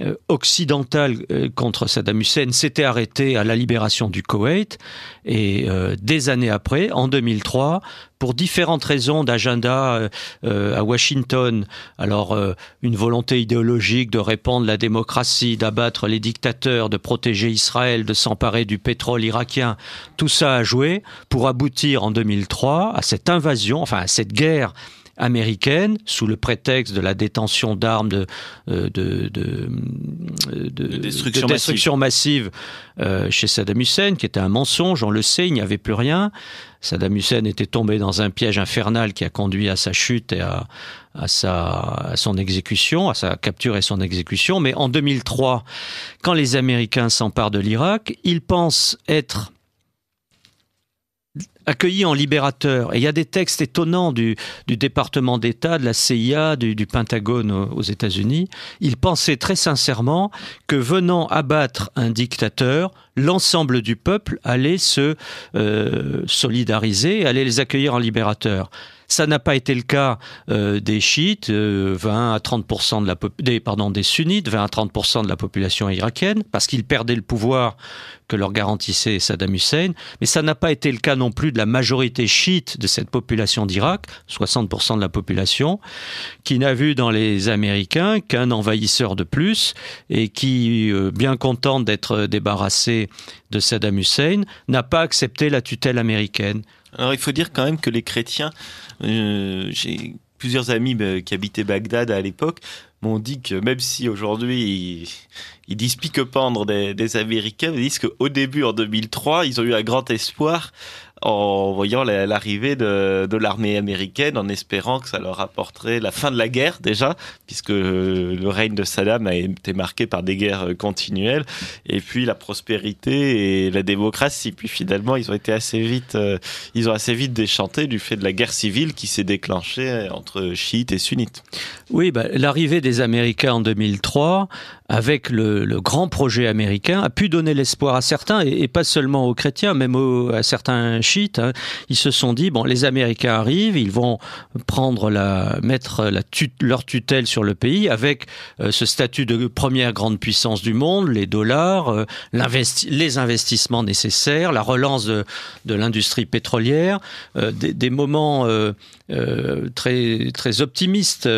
euh, occidentale euh, contre Saddam Hussein s'était arrêté à la libération du Koweït et euh, des années après, en 2003, pour différentes raisons d'agenda à Washington, alors une volonté idéologique de répandre la démocratie, d'abattre les dictateurs, de protéger Israël, de s'emparer du pétrole irakien, tout ça a joué pour aboutir en 2003 à cette invasion, enfin à cette guerre américaine, sous le prétexte de la détention d'armes de, euh, destruction, massive, euh, chez Saddam Hussein, qui était un mensonge, on le sait, il n'y avait plus rien. Saddam Hussein était tombé dans un piège infernal qui a conduit à sa chute et à, son exécution, à sa capture et son exécution. Mais en 2003, quand les Américains s'emparent de l'Irak, ils pensent être accueilli en libérateur. Et il y a des textes étonnants du, département d'État, de la CIA, du, Pentagone aux, États-Unis. Ils pensaient très sincèrement que venant abattre un dictateur, l'ensemble du peuple allait se euh, solidariser, allait les accueillir en libérateur. Ça n'a pas été le cas euh, des chiites, 20 euh, à 30 des, sunnites, 20 à 30 de la population irakienne, parce qu'ils perdaient le pouvoir que leur garantissait Saddam Hussein. Mais ça n'a pas été le cas non plus de la majorité chiite de cette population d'Irak, 60 de la population, qui n'a vu dans les Américains qu'un envahisseur de plus et qui, euh, bien content d'être débarrassé de Saddam Hussein, n'a pas accepté la tutelle américaine. Alors il faut dire quand même que les chrétiens, euh, j'ai plusieurs amis bah, qui habitaient Bagdad à l'époque, m'ont dit que même si aujourd'hui ils, disent pique-pendre des, des, Américains, ils disent qu'au début, en 2003, ils ont eu un grand espoir en voyant l'arrivée de, l'armée américaine, en espérant que ça leur apporterait la fin de la guerre déjà, puisque euh, le règne de Saddam a été marqué par des guerres euh, continuelles, et puis la prospérité et la démocratie. Puis finalement, ils ont été assez vite, euh, ils ont assez vite déchanté du fait de la guerre civile qui s'est déclenchée entre chiites et sunnites. Oui, bah, l'arrivée des Américains en 2003, avec le, grand projet américain, a pu donner l'espoir à certains, et, pas seulement aux chrétiens, même à certains chiites Hein. Ils se sont dit bon, les Américains arrivent, ils vont prendre la, mettre la leur tutelle sur le pays avec euh, ce statut de première grande puissance du monde, les dollars, euh, les investissements nécessaires, la relance de, l'industrie pétrolière, euh, des, des, moments très très optimistes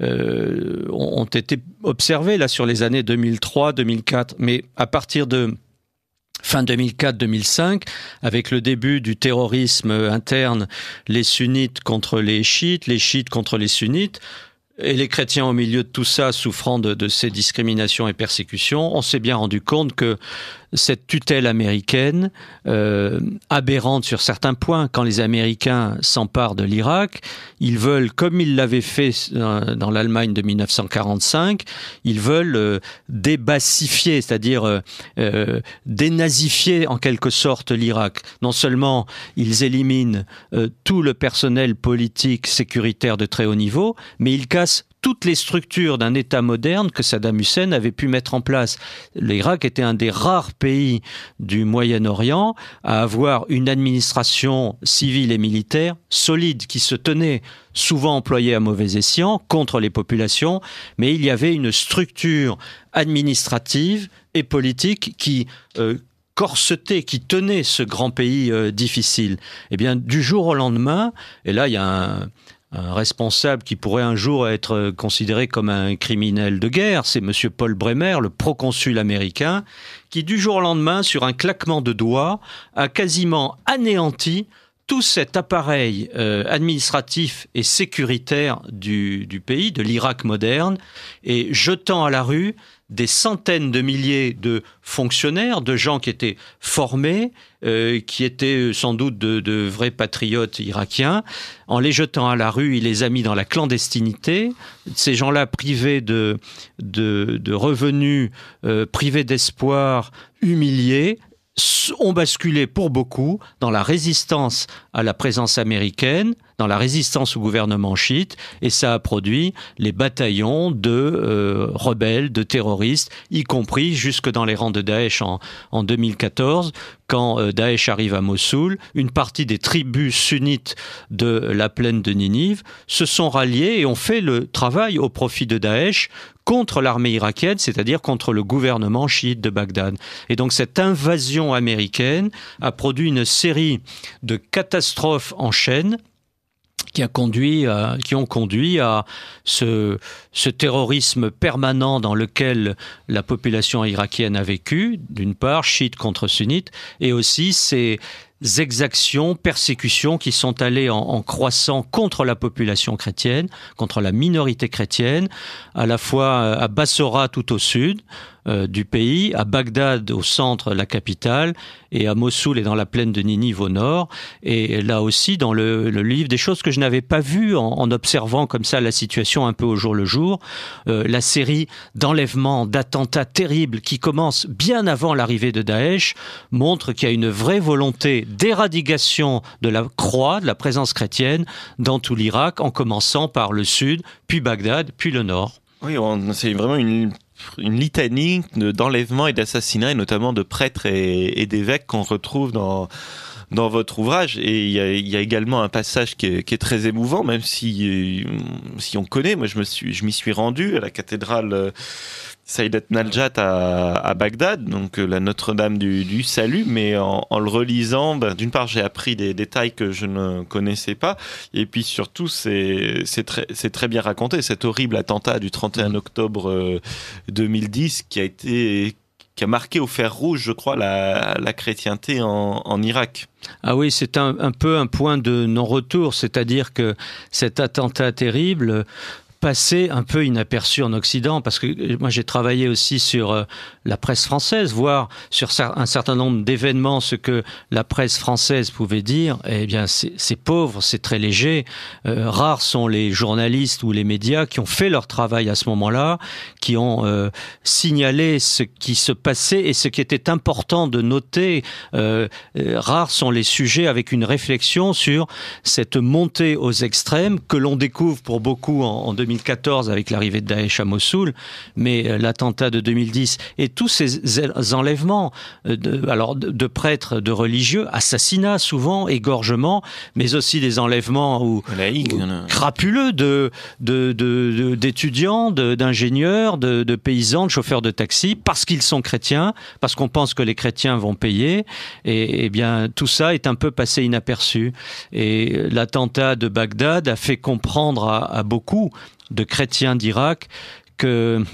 ont été observés là sur les années 2003, 2004, mais à partir de Fin 2004-2005, avec le début du terrorisme interne, les sunnites contre les chiites, les chiites contre les sunnites, et les chrétiens au milieu de tout ça souffrant de, ces discriminations et persécutions, on s'est bien rendu compte que cette tutelle américaine euh, aberrante sur certains points. Quand les Américains s'emparent de l'Irak, ils veulent, comme ils l'avaient fait euh, dans l'Allemagne de 1945, ils veulent débasifier, euh, débassifier, c'est-à-dire dénazifier en quelque sorte l'Irak. Non seulement ils éliminent tout le personnel politique sécuritaire de très haut niveau, mais ils cassent toutes les structures d'un État moderne que Saddam Hussein avait pu mettre en place. L'Irak était un des rares pays du Moyen-Orient à avoir une administration civile et militaire solide qui se tenait souvent employée à mauvais escient contre les populations, mais il y avait une structure administrative et politique qui euh, corsetait, qui tenait ce grand pays euh, difficile. Eh bien, du jour au lendemain, et là, il y a un, un responsable qui pourrait un jour être euh, considéré comme un criminel de guerre, c'est M. Paul Bremer, le proconsul américain, qui du jour au lendemain, sur un claquement de doigts, a quasiment anéanti tout cet appareil euh, administratif et sécuritaire du pays, de l'Irak moderne, et jetant à la rue des centaines de milliers de fonctionnaires, de gens qui étaient formés, euh, qui étaient euh, sans doute de, vrais patriotes irakiens. En les jetant à la rue, il les a mis dans la clandestinité. Ces gens-là, privés de, de, revenus, euh, privés d'espoir, humiliés, ont basculé pour beaucoup dans la résistance à la présence américaine dans la résistance au gouvernement chiite, et ça a produit les bataillons de euh, rebelles, de terroristes, y compris jusque dans les rangs de Daesh en, en 2014, quand euh, Daesh arrive à Mossoul, une partie des tribus sunnites de la plaine de Ninive se sont ralliées et ont fait le travail au profit de Daesh contre l'armée irakienne, c'est-à-dire contre le gouvernement chiite de Bagdad. Et donc cette invasion américaine a produit une série de catastrophes catastrophes en chaîne qui, a conduit euh, qui ont conduit à ce, terrorisme permanent dans lequel la population irakienne a vécu, d'une part, chiite contre sunnite, et aussi ces exactions, persécutions qui sont allées en, en, croissant contre la population chrétienne, contre la minorité chrétienne, à la fois euh, à Bassora tout au sud, euh, du pays, à Bagdad au centre, la capitale, et à Mossoul et dans la plaine de Ninive au nord. Et là aussi, dans le, livre, des choses que je n'avais pas vues en, observant comme ça la situation un peu au jour le jour. Euh, la série d'enlèvements, d'attentats terribles qui commencent bien avant l'arrivée de Daesh montre qu'il y a une vraie volonté d'éradication de la croix, de la présence chrétienne dans tout l'Irak, en commençant par le sud, puis Bagdad, puis le nord. Oui, c'est vraiment une une litanie d'enlèvements et d'assassinats, et notamment de prêtres et, d'évêques qu'on retrouve dans dans votre ouvrage. Et il y a, également un passage qui est, qui est, très émouvant, même si, euh, si on connaît. Moi, je me suis, je m'y suis rendu à la cathédrale euh, Saïdat Naljat à, Bagdad, donc euh, la Notre-Dame du, Salut, mais en, le relisant, ben, d'une part, j'ai appris des détails que je ne connaissais pas, et puis surtout, c'est très, bien raconté, cet horrible attentat du 31 mm. octobre 2010 euh, qui a marqué au fer rouge, je crois, la, chrétienté en, Irak. Ah oui, c'est un, peu un point de non-retour, c'est-à-dire que cet attentat terrible passé un peu inaperçu en Occident, parce que euh, moi j'ai travaillé aussi sur euh, la presse française, voire sur un certain nombre d'événements, ce que la presse française pouvait dire, eh bien c'est pauvre, c'est très léger. Euh, rares sont les journalistes ou les médias qui ont fait leur travail à ce moment-là, qui ont signalé ce qui se passait et ce qui était important de noter. rares sont les sujets avec une réflexion sur cette montée aux extrêmes que l'on découvre pour beaucoup en, en 2014 avec l'arrivée de Daesh à Mossoul, mais euh, l'attentat de 2010 et tous ces enlèvements euh, de, alors de, prêtres, de religieux, assassinats souvent, égorgements, mais aussi des enlèvements ou, crapuleux de, d'étudiants, d'ingénieurs, de, paysans, de chauffeurs de taxi, parce qu'ils sont chrétiens, parce qu'on pense que les chrétiens vont payer. Et, eh bien, tout ça est un peu passé inaperçu. Et euh, l'attentat de Bagdad a fait comprendre à beaucoup de chrétiens d'Irak que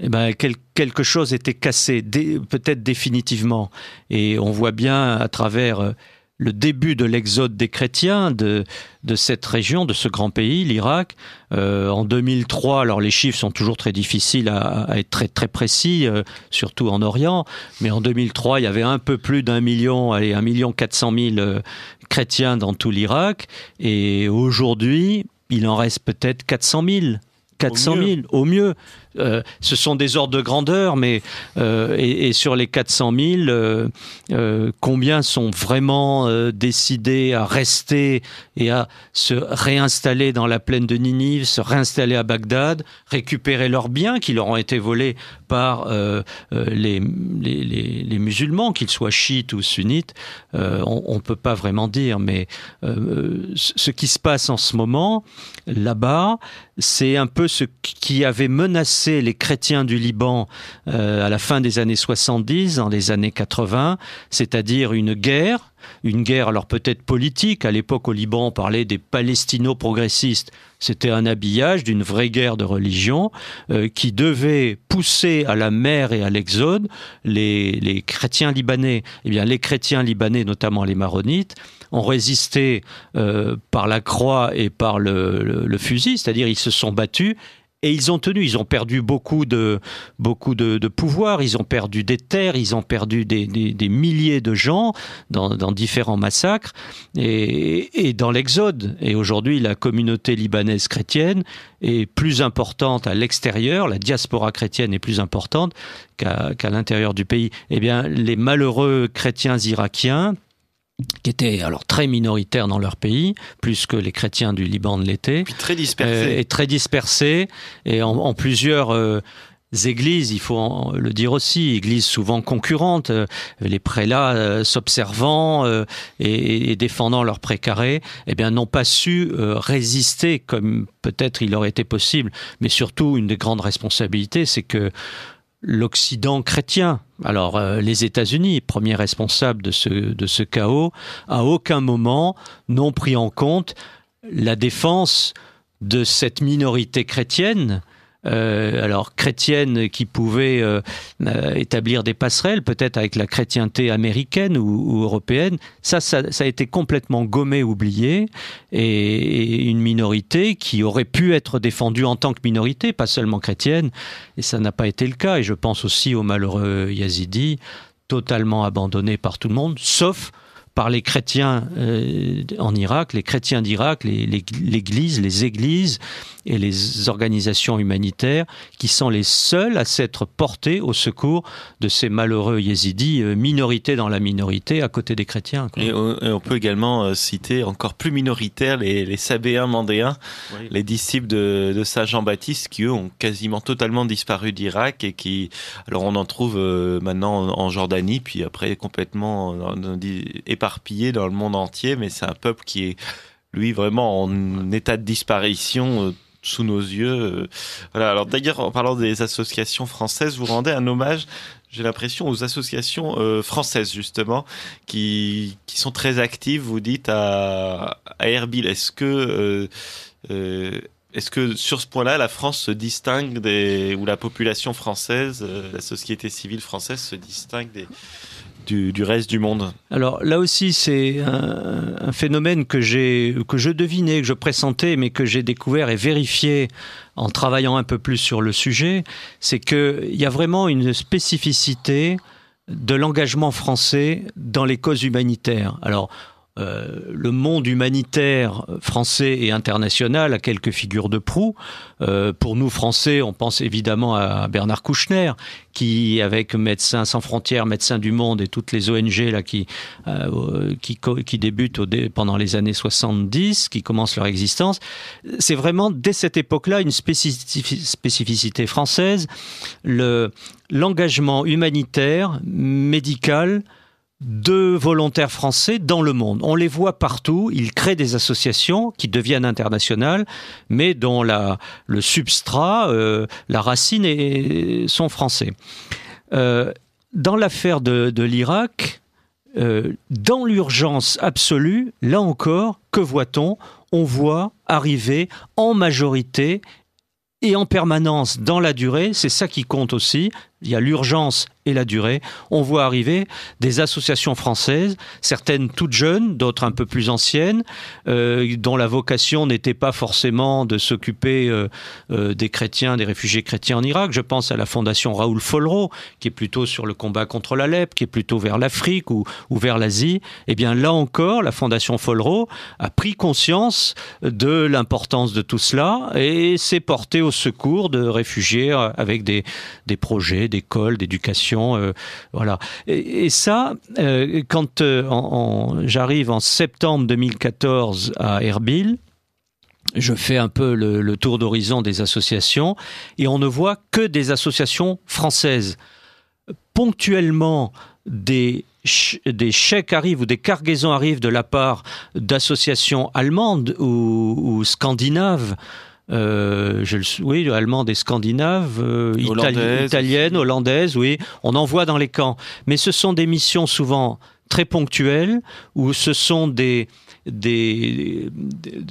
eh ben, quelque chose était cassé, peut-être définitivement. Et on voit bien à travers euh, le début de l'exode des chrétiens de, de cette région, de ce grand pays, l'Irak. Euh, en 2003, alors les chiffres sont toujours très difficiles à, être très, très précis, euh, surtout en Orient, mais en 2003, il y avait un peu plus d'un million, et un million quatre cent mille chrétiens dans tout l'Irak. Et aujourd'hui, il en reste peut-être 400 000. 400 000 au mieux. Euh, ce sont des ordres de grandeur, mais euh, et, sur les 400 000, euh, combien sont vraiment décidés à rester et à se réinstaller dans la plaine de Ninive, se réinstaller à Bagdad, récupérer leurs biens qui leur ont été volés par les, les, les, musulmans, qu'ils soient chiites ou sunnites, on ne peut pas vraiment dire, mais ce qui se passe en ce moment là-bas, c'est un peu ce qui avait menacé les chrétiens du Liban euh, à la fin des années 70, dans les années 80, c'est-à-dire une guerre une guerre alors peut-être politique. À l'époque au Liban, on parlait des palestino-progressistes. C'était un habillage d'une vraie guerre de religion euh, qui devait pousser à la mer et à l'exode les, chrétiens libanais. Eh bien, les chrétiens libanais, notamment les maronites, ont résisté euh, par la croix et par le fusil, c'est-à-dire ils se sont battus et ils ont tenu. Ils ont perdu beaucoup de, beaucoup de, pouvoir, ils ont perdu des terres, ils ont perdu des, milliers de gens dans, différents massacres et, dans l'exode. Et aujourd'hui, la communauté libanaise chrétienne est plus importante à l'extérieur, la diaspora chrétienne est plus importante qu'à l'intérieur du pays. Eh bien, les malheureux chrétiens irakiens, qui étaient alors très minoritaires dans leur pays, plus que les chrétiens du Liban de l'été, et euh, très dispersés, et en, plusieurs euh, églises, il faut le dire aussi, églises souvent concurrentes, euh, les prélats s'observant et, défendant leurs précarés, eh bien n'ont pas su résister comme peut-être il aurait été possible. Mais surtout, une des grandes responsabilités, c'est que l'Occident chrétien, alors euh, les États-Unis, premiers responsables de ce, de ce chaos, à aucun moment n'ont pris en compte la défense de cette minorité chrétienne euh, alors chrétienne qui pouvait euh, euh, établir des passerelles, peut-être avec la chrétienté américaine ou, européenne. Ça, ça, a été complètement gommé, oublié, et, une minorité qui aurait pu être défendue en tant que minorité, pas seulement chrétienne, et ça n'a pas été le cas. Et je pense aussi aux malheureux yazidis, totalement abandonné par tout le monde, sauf par les chrétiens euh, en Irak, les chrétiens d'Irak, l'Église, les, les églises et les organisations humanitaires qui sont les seuls à s'être portés au secours de ces malheureux yézidis, euh, minorité dans la minorité, à côté des chrétiens. Et, on, peut également euh, citer encore plus minoritaires les, les Sabéens mandéens, les disciples de, Saint Jean-Baptiste, qui eux ont quasiment totalement disparu d'Irak et qui, alors on en trouve maintenant en, en Jordanie, puis après complètement éparpillés éparpillé dans le monde entier, mais c'est un peuple qui est, lui, vraiment en état de disparition euh, sous nos yeux. Euh. Voilà. Alors d'ailleurs, en parlant des associations françaises, vous rendez un hommage, j'ai l'impression, aux associations euh, françaises justement, qui, qui sont très actives. Vous dites à, à Erbil, est-ce que est-ce que sur ce point-là, la France se distingue des ou la population française, la société civile française se distingue des du, reste du monde Alors là aussi, c'est un, phénomène que, que je devinais, que je pressentais, mais que j'ai découvert et vérifié en travaillant un peu plus sur le sujet, c'est qu'il y a vraiment une spécificité de l'engagement français dans les causes humanitaires. Alors, euh, le monde humanitaire français et international a quelques figures de proue. Euh, pour nous, Français, on pense évidemment à Bernard Kouchner, qui, avec Médecins sans frontières, Médecins du Monde et toutes les ONG là, qui, euh, qui, débutent pendant les années 70, qui commencent leur existence, c'est vraiment dès cette époque-là une spécificité française, l'engagement humanitaire, médical, de volontaires français dans le monde. On les voit partout, ils créent des associations qui deviennent internationales, mais dont la, le substrat, euh, la racine sont français. Euh, dans l'affaire de, l'Irak, euh, dans l'urgence absolue, là encore, que voit-on On voit arriver en majorité et en permanence dans la durée, c'est ça qui compte aussi, il y a l'urgence et la durée. On voit arriver des associations françaises, certaines toutes jeunes, d'autres un peu plus anciennes, euh, dont la vocation n'était pas forcément de s'occuper euh, euh, des chrétiens, des réfugiés chrétiens en Irak. Je pense à la fondation Raoul Folro, qui est plutôt sur le combat contre l'Alep, qui est plutôt vers l'Afrique ou, vers l'Asie. Eh bien, là encore, la fondation Folro a pris conscience de l'importance de tout cela et s'est portée au secours de réfugiés avec des, des projets, d'école, d'éducation. Euh, voilà. Et, ça, euh, quand euh, j'arrive en septembre 2014 à Erbil, je fais un peu le, tour d'horizon des associations et on ne voit que des associations françaises. Ponctuellement, des, des chèques arrivent ou des cargaisons arrivent de la part d'associations allemandes ou scandinaves euh, je le, oui, allemande des Scandinaves, euh, italienne, hollandaise, oui, on envoie dans les camps. Mais ce sont des missions souvent très ponctuelles, où ce sont des,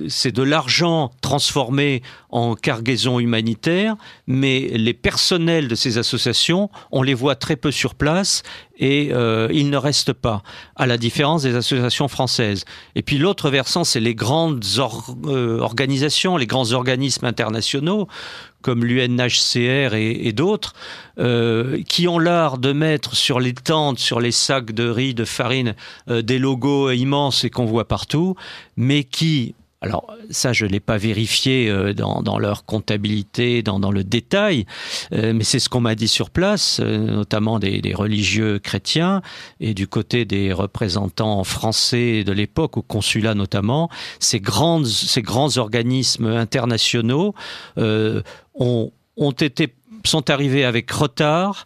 c'est de l'argent transformé en cargaison humanitaire, mais les personnels de ces associations, on les voit très peu sur place et euh, ils ne restent pas, à la différence des associations françaises. Et puis l'autre versant, c'est les grandes euh, organisations, les grands organismes internationaux comme l'UNHCR et, d'autres, euh, qui ont l'art de mettre sur les tentes, sur les sacs de riz, de farine, euh, des logos immenses et qu'on voit partout, mais qui, alors ça, je ne l'ai pas vérifié euh, dans, leur comptabilité, dans, le détail, mais c'est ce qu'on m'a dit sur place, notamment des, religieux chrétiens et du côté des représentants français de l'époque, au consulat notamment, ces, grandes, ces grands organismes internationaux ont, sont arrivés avec retard.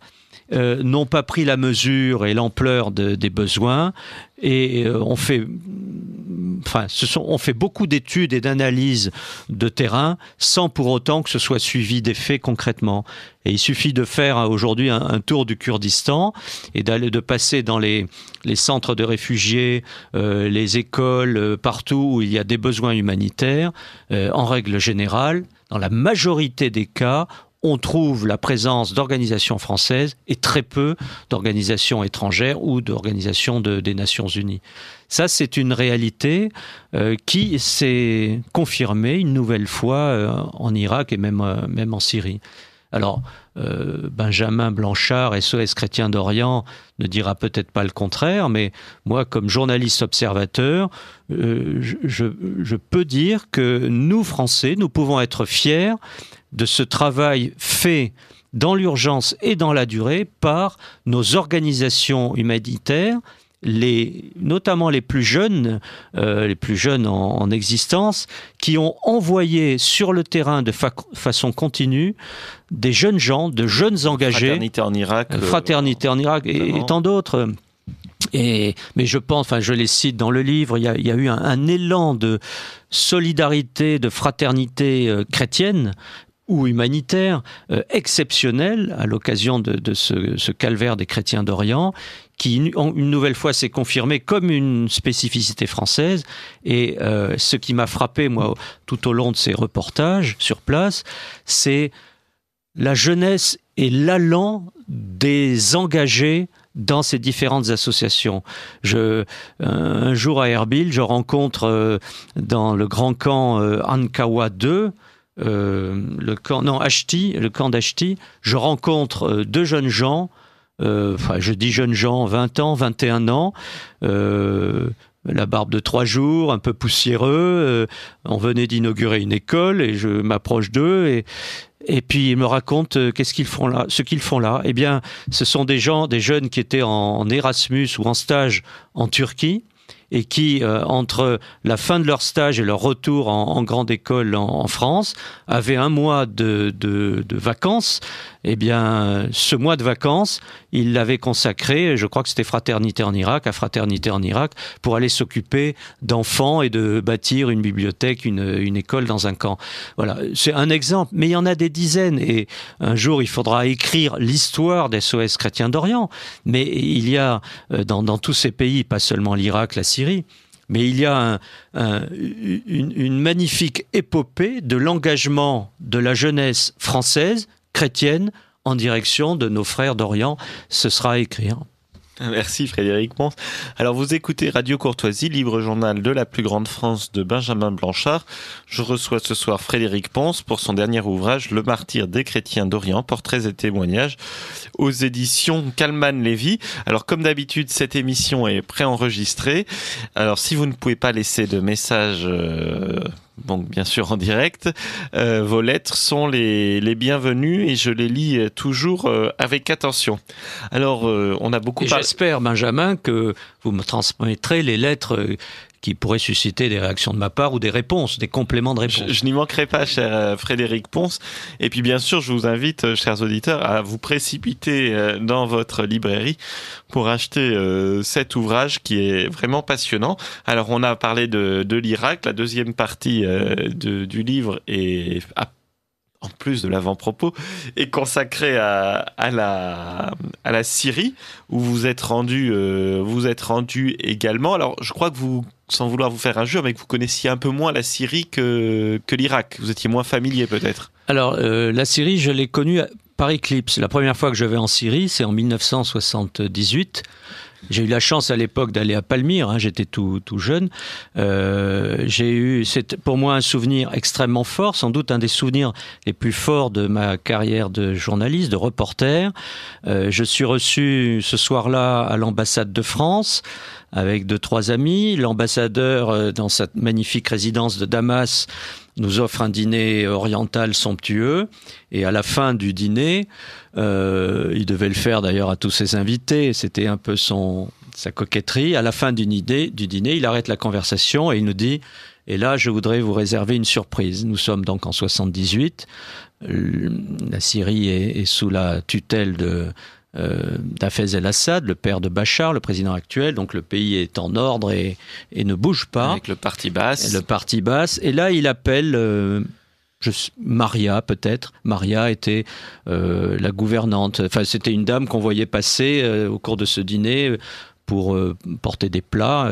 Euh, n'ont pas pris la mesure et l'ampleur des besoins et euh, on fait enfin fait beaucoup d'études et d'analyses de terrain sans pour autant que ce soit suivi des faits concrètement et il suffit de faire aujourd'hui un, tour du Kurdistan et d'aller de passer dans les, centres de réfugiés euh, les écoles partout où il y a des besoins humanitaires en règle générale dans la majorité des cas, on trouve la présence d'organisations françaises et très peu d'organisations étrangères ou d'organisations des Nations Unies. Ça, c'est une réalité euh, qui s'est confirmée une nouvelle fois euh, en Irak et même euh, en Syrie. Alors, euh, Benjamin Blanchard, SOS Chrétien d'Orient, ne dira peut-être pas le contraire, mais moi, comme journaliste observateur, euh, je peux dire que nous, Français, nous pouvons être fiers de ce travail fait dans l'urgence et dans la durée par nos organisations humanitaires notamment les plus jeunes, euh, les plus jeunes en, existence, qui ont envoyé sur le terrain de façon continue des jeunes gens, de jeunes engagés. Fraternité en Irak. Euh, fraternité en Irak et, tant d'autres. Et, mais je pense, enfin, je les cite dans le livre, il y a, eu un, élan de solidarité, de fraternité euh, chrétienne ou humanitaire exceptionnel à l'occasion de, ce, calvaire des chrétiens d'Orient qui une nouvelle fois s'est confirmée comme une spécificité française. Et euh, ce qui m'a frappé, moi, tout au long de ces reportages sur place, c'est la jeunesse et l'allant des engagés dans ces différentes associations. Je, euh, un jour à Erbil, je rencontre euh, dans le grand camp Ankawa 2, le camp, non, le camp je rencontre deux jeunes gens euh, enfin je dis jeunes gens, 20 ans, 21 ans, euh, la barbe de trois jours, un peu poussiéreux. Euh, on venait d'inaugurer une école et je m'approche d'eux et, et puis ils me racontent qu'est-ce qu'ils font là, ce qu'ils font là. Eh bien, ce sont des gens, des jeunes qui étaient en, Erasmus ou en stage en Turquie et qui, entre la fin de leur stage et leur retour en, grande école en, France, avaient un mois de, de vacances eh bien, ce mois de vacances, il l'avait consacré, je crois que c'était Fraternité en Irak, à Fraternité en Irak, pour aller s'occuper d'enfants et de bâtir une bibliothèque, une, école dans un camp. Voilà, c'est un exemple, mais il y en a des dizaines. Et un jour, il faudra écrire l'histoire des SOS chrétiens d'Orient. Mais il y a, euh, dans, tous ces pays, pas seulement l'Irak, la Syrie, mais il y a une, magnifique épopée de l'engagement de la jeunesse française chrétienne en direction de nos frères d'Orient. Ce sera à écrire. Hein. Merci Frédéric Pons. Alors vous écoutez Radio Courtoisie, libre journal de la plus grande France de Benjamin Blanchard. Je reçois ce soir Frédéric Pons pour son dernier ouvrage Le martyr des chrétiens d'Orient, portraits et témoignages aux éditions Kalman Lévy. Alors comme d'habitude, cette émission est préenregistrée. Alors si vous ne pouvez pas laisser de message euh, donc bien sûr en direct. Euh, vos lettres sont les, les, bienvenues et je les lis euh, toujours euh, avec attention. Alors, on a beaucoup. J'espère, Benjamin, que vous me transmettrez les lettres qui pourrait susciter des réactions de ma part ou des réponses, des compléments de réponses. Je, n'y manquerai pas, cher euh, Frédéric Ponce. Et puis bien sûr, je vous invite, euh, chers auditeurs, à vous précipiter euh, dans votre librairie pour acheter cet ouvrage qui est vraiment passionnant. Alors on a parlé de, l'Irak, la deuxième partie du livre est en plus de l'avant-propos, est consacré à, la, Syrie, où vous êtes rendu, euh, vous êtes rendu également. Alors, je crois que vous, sans vouloir vous faire un injure, mais que vous connaissiez un peu moins la Syrie que, que l'Irak. Vous étiez moins familier, peut-être. Alors, euh, la Syrie, je l'ai connue par éclipse. La première fois que je vais en Syrie, c'est en 1978. J'ai eu la chance à l'époque d'aller à Palmyre, hein, j'étais tout, tout jeune. Euh, j'ai eu, c'est pour moi un souvenir extrêmement fort, sans doute un des souvenirs les plus forts de ma carrière de journaliste, de reporter. Euh, je suis reçu ce soir-là à l'ambassade de France avec deux, trois amis. L'ambassadeur, euh, dans sa magnifique résidence de Damas, nous offre un dîner oriental somptueux. Et à la fin du dîner, euh, il devait le faire d'ailleurs à tous ses invités. C'était un peu son, sa coquetterie. À la fin d'une idée du dîner, il arrête la conversation et il nous dit et là, je voudrais vous réserver une surprise. Nous sommes donc en 78. La Syrie est sous la tutelle de, euh, el-Assad, le père de Bachar, le président actuel. Donc le pays est en ordre et, ne bouge pas. Avec le parti basse. Le parti basse. Et là, il appelle euh, Maria, peut-être. Maria était euh, la gouvernante. Enfin, c'était une dame qu'on voyait passer euh, au cours de ce dîner pour porter des plats.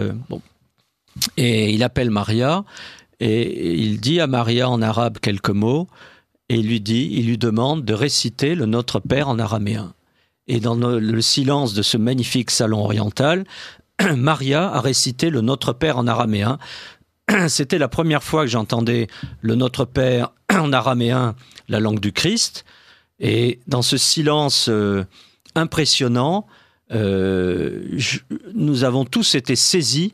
Et il appelle Maria et il dit à Maria en arabe quelques mots et lui dit, il lui demande de réciter le Notre Père en araméen. Et dans le, silence de ce magnifique salon oriental, *clears throat* Maria a récité le Notre Père en araméen. *clears throat* C'était la première fois que j'entendais le Notre Père *clears throat* en araméen, la langue du Christ. Et dans ce silence euh, impressionnant, euh, nous avons tous été saisis.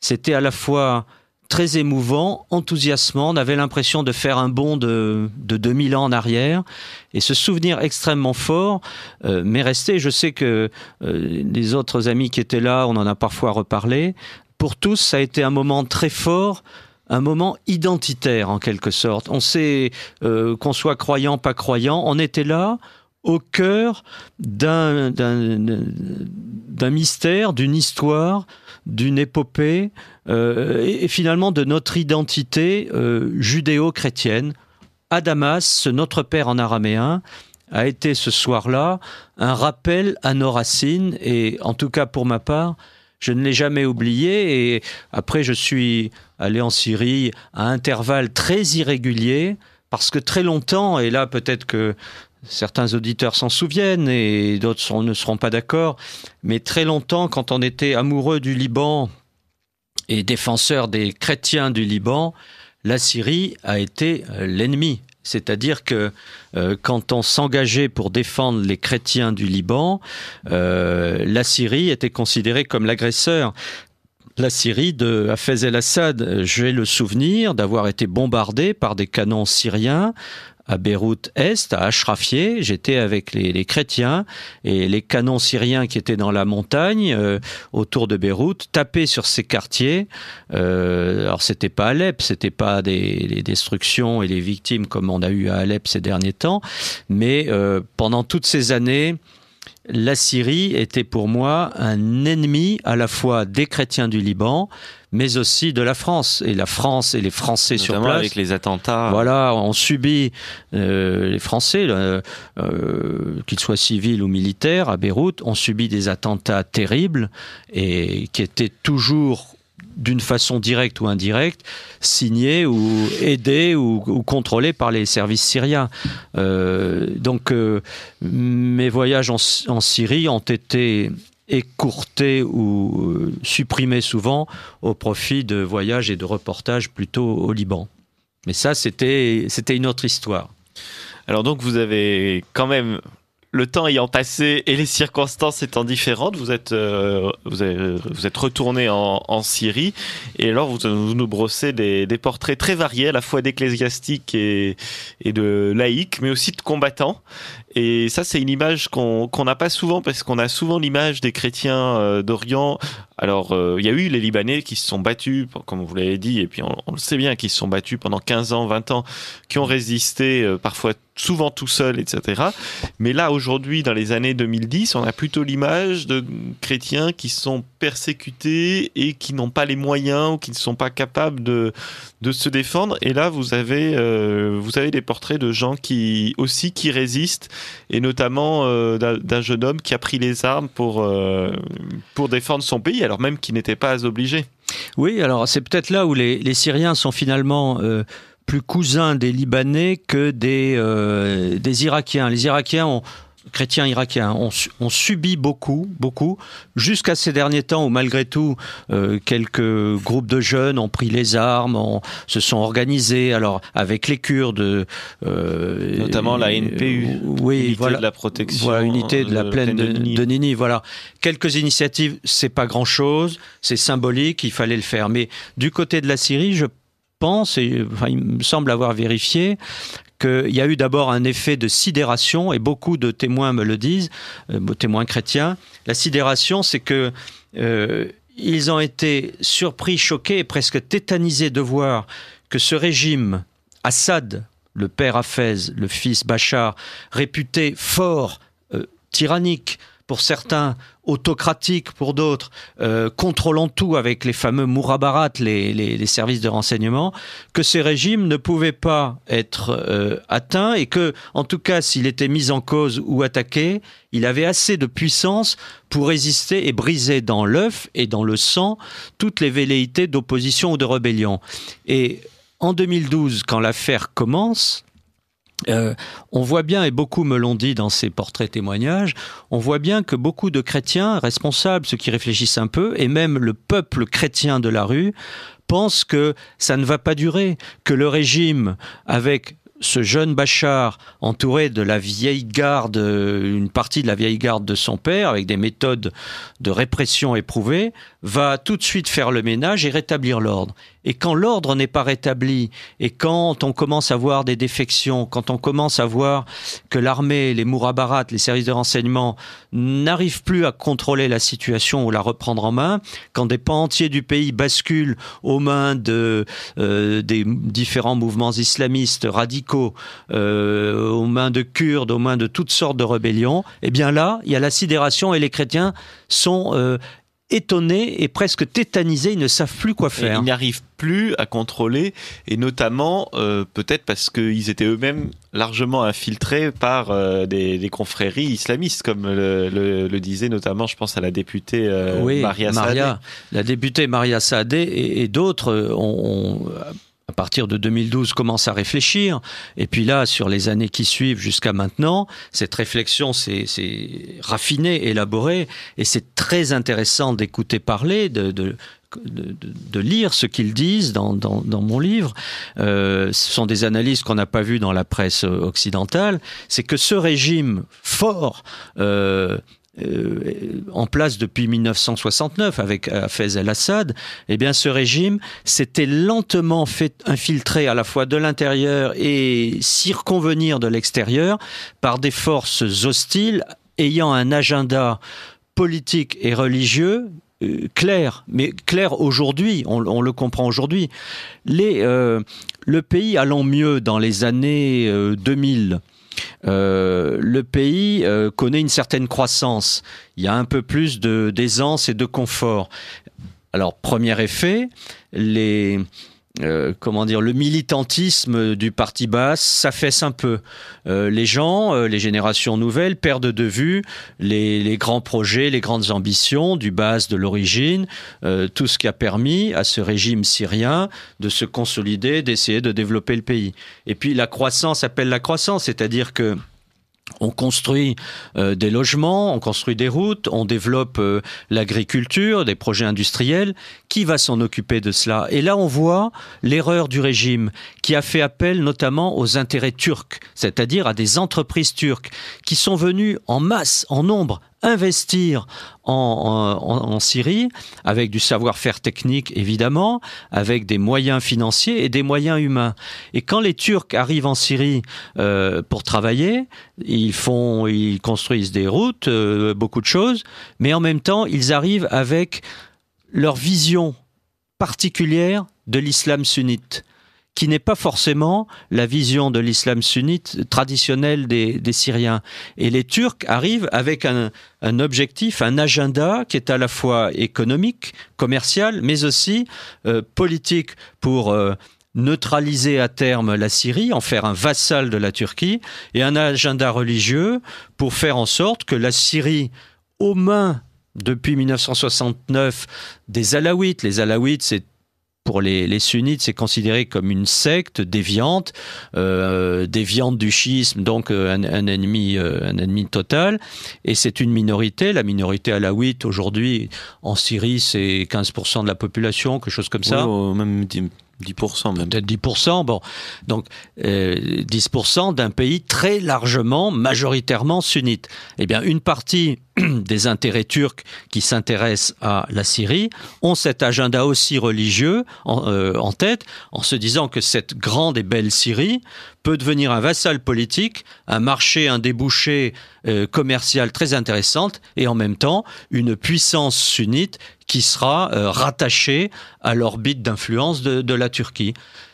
C'était à la fois très émouvant, enthousiasmant. On avait l'impression de faire un bond de, 2000 ans en arrière. Et ce souvenir extrêmement fort euh, m'est resté. Je sais que euh, les autres amis qui étaient là, on en a parfois reparlé. Pour tous, ça a été un moment très fort, un moment identitaire en quelque sorte. On sait euh, qu'on soit croyant, pas croyant, on était là au cœur d'un mystère, d'une histoire, d'une épopée euh, et, finalement de notre identité euh, judéo-chrétienne. Adamas, Notre Père en araméen a été ce soir-là un rappel à nos racines et en tout cas pour ma part, je ne l'ai jamais oublié et après je suis allé en Syrie à intervalles très irréguliers parce que très longtemps, et là peut-être que certains auditeurs s'en souviennent et d'autres ne seront pas d'accord, mais très longtemps, quand on était amoureux du Liban et défenseur des chrétiens du Liban, la Syrie a été euh, l'ennemi. C'est-à-dire que euh, quand on s'engageait pour défendre les chrétiens du Liban, euh, la Syrie était considérée comme l'agresseur la Syrie de Hafez el-Assad. J'ai le souvenir d'avoir été bombardé par des canons syriens à Beyrouth-Est, à Ashrafieh. J'étais avec les, chrétiens et les canons syriens qui étaient dans la montagne euh, autour de Beyrouth tapaient sur ces quartiers. Euh, alors c'était pas Alep, c'était pas des, les destructions et les victimes comme on a eu à Alep ces derniers temps, mais euh, pendant toutes ces années, la Syrie était pour moi un ennemi à la fois des chrétiens du Liban, mais aussi de la France. Et la France et les Français sur place. avec les attentats. Voilà, on subit... Euh, les Français, euh, qu'ils soient civils ou militaires, à Beyrouth, ont subi des attentats terribles et qui étaient toujours d'une façon directe ou indirecte, signé ou aidée ou, contrôlé par les services syriens. Euh, donc euh, mes voyages en, Syrie ont été écourtés ou euh, supprimés souvent au profit de voyages et de reportages plutôt au Liban. Mais ça, c'était une autre histoire. Alors donc vous avez quand même le temps ayant passé et les circonstances étant différentes, vous êtes, euh, vous, êtes retourné en, Syrie et alors vous, nous brossez des, portraits très variés, à la fois d'ecclésiastiques et, et, de laïcs, mais aussi de combattants. Et ça, c'est une image qu'on n'a pas souvent parce qu'on a souvent l'image des chrétiens euh, d'Orient. Alors, euh, il y a eu les Libanais qui se sont battus, comme vous l'avez dit, et puis on, le sait bien, qui se sont battus pendant 15 ans, 20 ans, qui ont résisté parfois souvent tout seul, etc. Mais là, aujourd'hui, dans les années 2010, on a plutôt l'image de chrétiens qui sont persécutés et qui n'ont pas les moyens ou qui ne sont pas capables de, de se défendre. Et là, vous avez, euh, vous avez des portraits de gens qui aussi qui résistent, et notamment euh, d'un jeune homme qui a pris les armes pour, euh, pour défendre son pays, alors même qu'il n'était pas obligé. Oui, alors c'est peut-être là où les Syriens sont finalement plus cousins des Libanais que des, euh, des Irakiens. Les Irakiens ont, chrétiens irakiens ont, subi beaucoup, beaucoup, jusqu'à ces derniers temps où malgré tout euh, quelques groupes de jeunes ont pris les armes, se sont organisés, alors avec les Kurdes, euh, notamment la NPU, oui, voilà, de la protection, voilà, unité de la plaine, de, Nini. voilà quelques initiatives, c'est pas grand chose, c'est symbolique, il fallait le faire, mais du côté de la Syrie, je pense, et il me semble avoir vérifié, qu'il y a eu d'abord un effet de sidération, et beaucoup de témoins me le disent, euh, témoins chrétiens. La sidération, c'est que euh, ils ont été surpris, choqués, presque tétanisés de voir que ce régime, Assad, le père Hafez, le fils Bachar, réputé fort, euh, tyrannique, pour certains autocratiques, pour d'autres, euh, contrôlant tout avec les fameux mourabarat, les, services de renseignement, que ces régimes ne pouvaient pas être euh, atteints et que, en tout cas, s'il était mis en cause ou attaqué, il avait assez de puissance pour résister et briser dans l'œuf et dans le sang toutes les velléités d'opposition ou de rébellion. Et en 2012, quand l'affaire commence, euh, on voit bien, et beaucoup me l'ont dit dans ces portraits témoignages, on voit bien que beaucoup de chrétiens responsables, ceux qui réfléchissent un peu, et même le peuple chrétien de la rue, pensent que ça ne va pas durer, que le régime, avec ce jeune Bachar, entouré de la vieille garde, une partie de la vieille garde de son père, avec des méthodes de répression éprouvées, va tout de suite faire le ménage et rétablir l'ordre. Et quand l'ordre n'est pas rétabli, et quand on commence à voir des défections, quand on commence à voir que l'armée, les mourabarates, les services de renseignement n'arrivent plus à contrôler la situation ou la reprendre en main, quand des pans entiers du pays basculent aux mains de, euh, des différents mouvements islamistes radicaux, euh, aux mains de Kurdes, aux mains de toutes sortes de rébellions, et eh bien là, il y a la sidération et les chrétiens sont euh, étonnés et presque tétanisés, ils ne savent plus quoi faire. ils n'arrivent plus à contrôler, et notamment euh, peut-être parce qu'ils étaient eux-mêmes largement infiltrés par euh, des, confréries islamistes, comme le, disait notamment, je pense à la députée euh, Maria, Maria La députée Maria Saadé et, d'autres ont à partir de 2012, commence à réfléchir. Et puis là, sur les années qui suivent jusqu'à maintenant, cette réflexion s'est raffinée, élaborée, et c'est très intéressant d'écouter parler, de, de de, de, lire ce qu'ils disent dans, dans, dans, mon livre. Euh, ce sont des analyses qu'on n'a pas vues dans la presse occidentale. C'est que ce régime fort, euh, euh, en place depuis 1969 avec Hafez euh, el-Assad, eh bien ce régime s'était lentement fait infiltrer à la fois de l'intérieur et circonvenir de l'extérieur par des forces hostiles ayant un agenda politique et religieux euh, clair, mais clair aujourd'hui, on, le comprend aujourd'hui. le pays allant mieux dans les années 2000, euh, le pays euh, connaît une certaine croissance. Il y a un peu plus d'aisance et de confort. Alors, premier effet, les, euh, comment dire, le militantisme du parti bas s'affaisse un peu. Euh, les gens, euh, les générations nouvelles perdent de vue les, les, grands projets, les grandes ambitions du bas, de l'origine, tout ce qui a permis à ce régime syrien de se consolider, d'essayer de développer le pays. Et puis la croissance appelle la croissance, c'est-à-dire que on construit euh, des logements, on construit des routes, on développe euh, l'agriculture, des projets industriels. Qui va s'en occuper de cela Et là, on voit l'erreur du régime qui a fait appel notamment aux intérêts turcs, c'est-à-dire à des entreprises turques qui sont venues en masse, en nombre, investir en, Syrie avec du savoir-faire technique évidemment, avec des moyens financiers et des moyens humains. Et quand les Turcs arrivent en Syrie euh, pour travailler, ils font, ils construisent des routes, euh, beaucoup de choses, mais en même temps ils arrivent avec leur vision particulière de l'islam sunnite qui n'est pas forcément la vision de l'islam sunnite traditionnelle des, Syriens. Et les Turcs arrivent avec un, objectif, un agenda qui est à la fois économique, commercial, mais aussi euh, politique pour... Euh, neutraliser à terme la Syrie, en faire un vassal de la Turquie, et un agenda religieux pour faire en sorte que la Syrie, aux mains depuis 1969 des Alaouites, les Alaouites c'est pour les, sunnites, c'est considéré comme une secte déviante, euh, déviante du schisme, donc euh, un, ennemi, euh, un ennemi total. Et c'est une minorité, la minorité alaouite aujourd'hui en Syrie, c'est 15% de la population, quelque chose comme ça. même 10% même. Peut-être 10%, bon. Donc, 10% euh, d'un pays très largement, majoritairement sunnite. Eh bien, une partie *clears throat* des intérêts turcs qui s'intéressent à la Syrie ont cet agenda aussi religieux en, euh, tête, en se disant que cette grande et belle Syrie peut devenir un vassal politique, un marché, un débouché euh, commercial très intéressant et en même temps une puissance sunnite qui sera euh, rattachée à l'orbite d'influence de, la Turquie.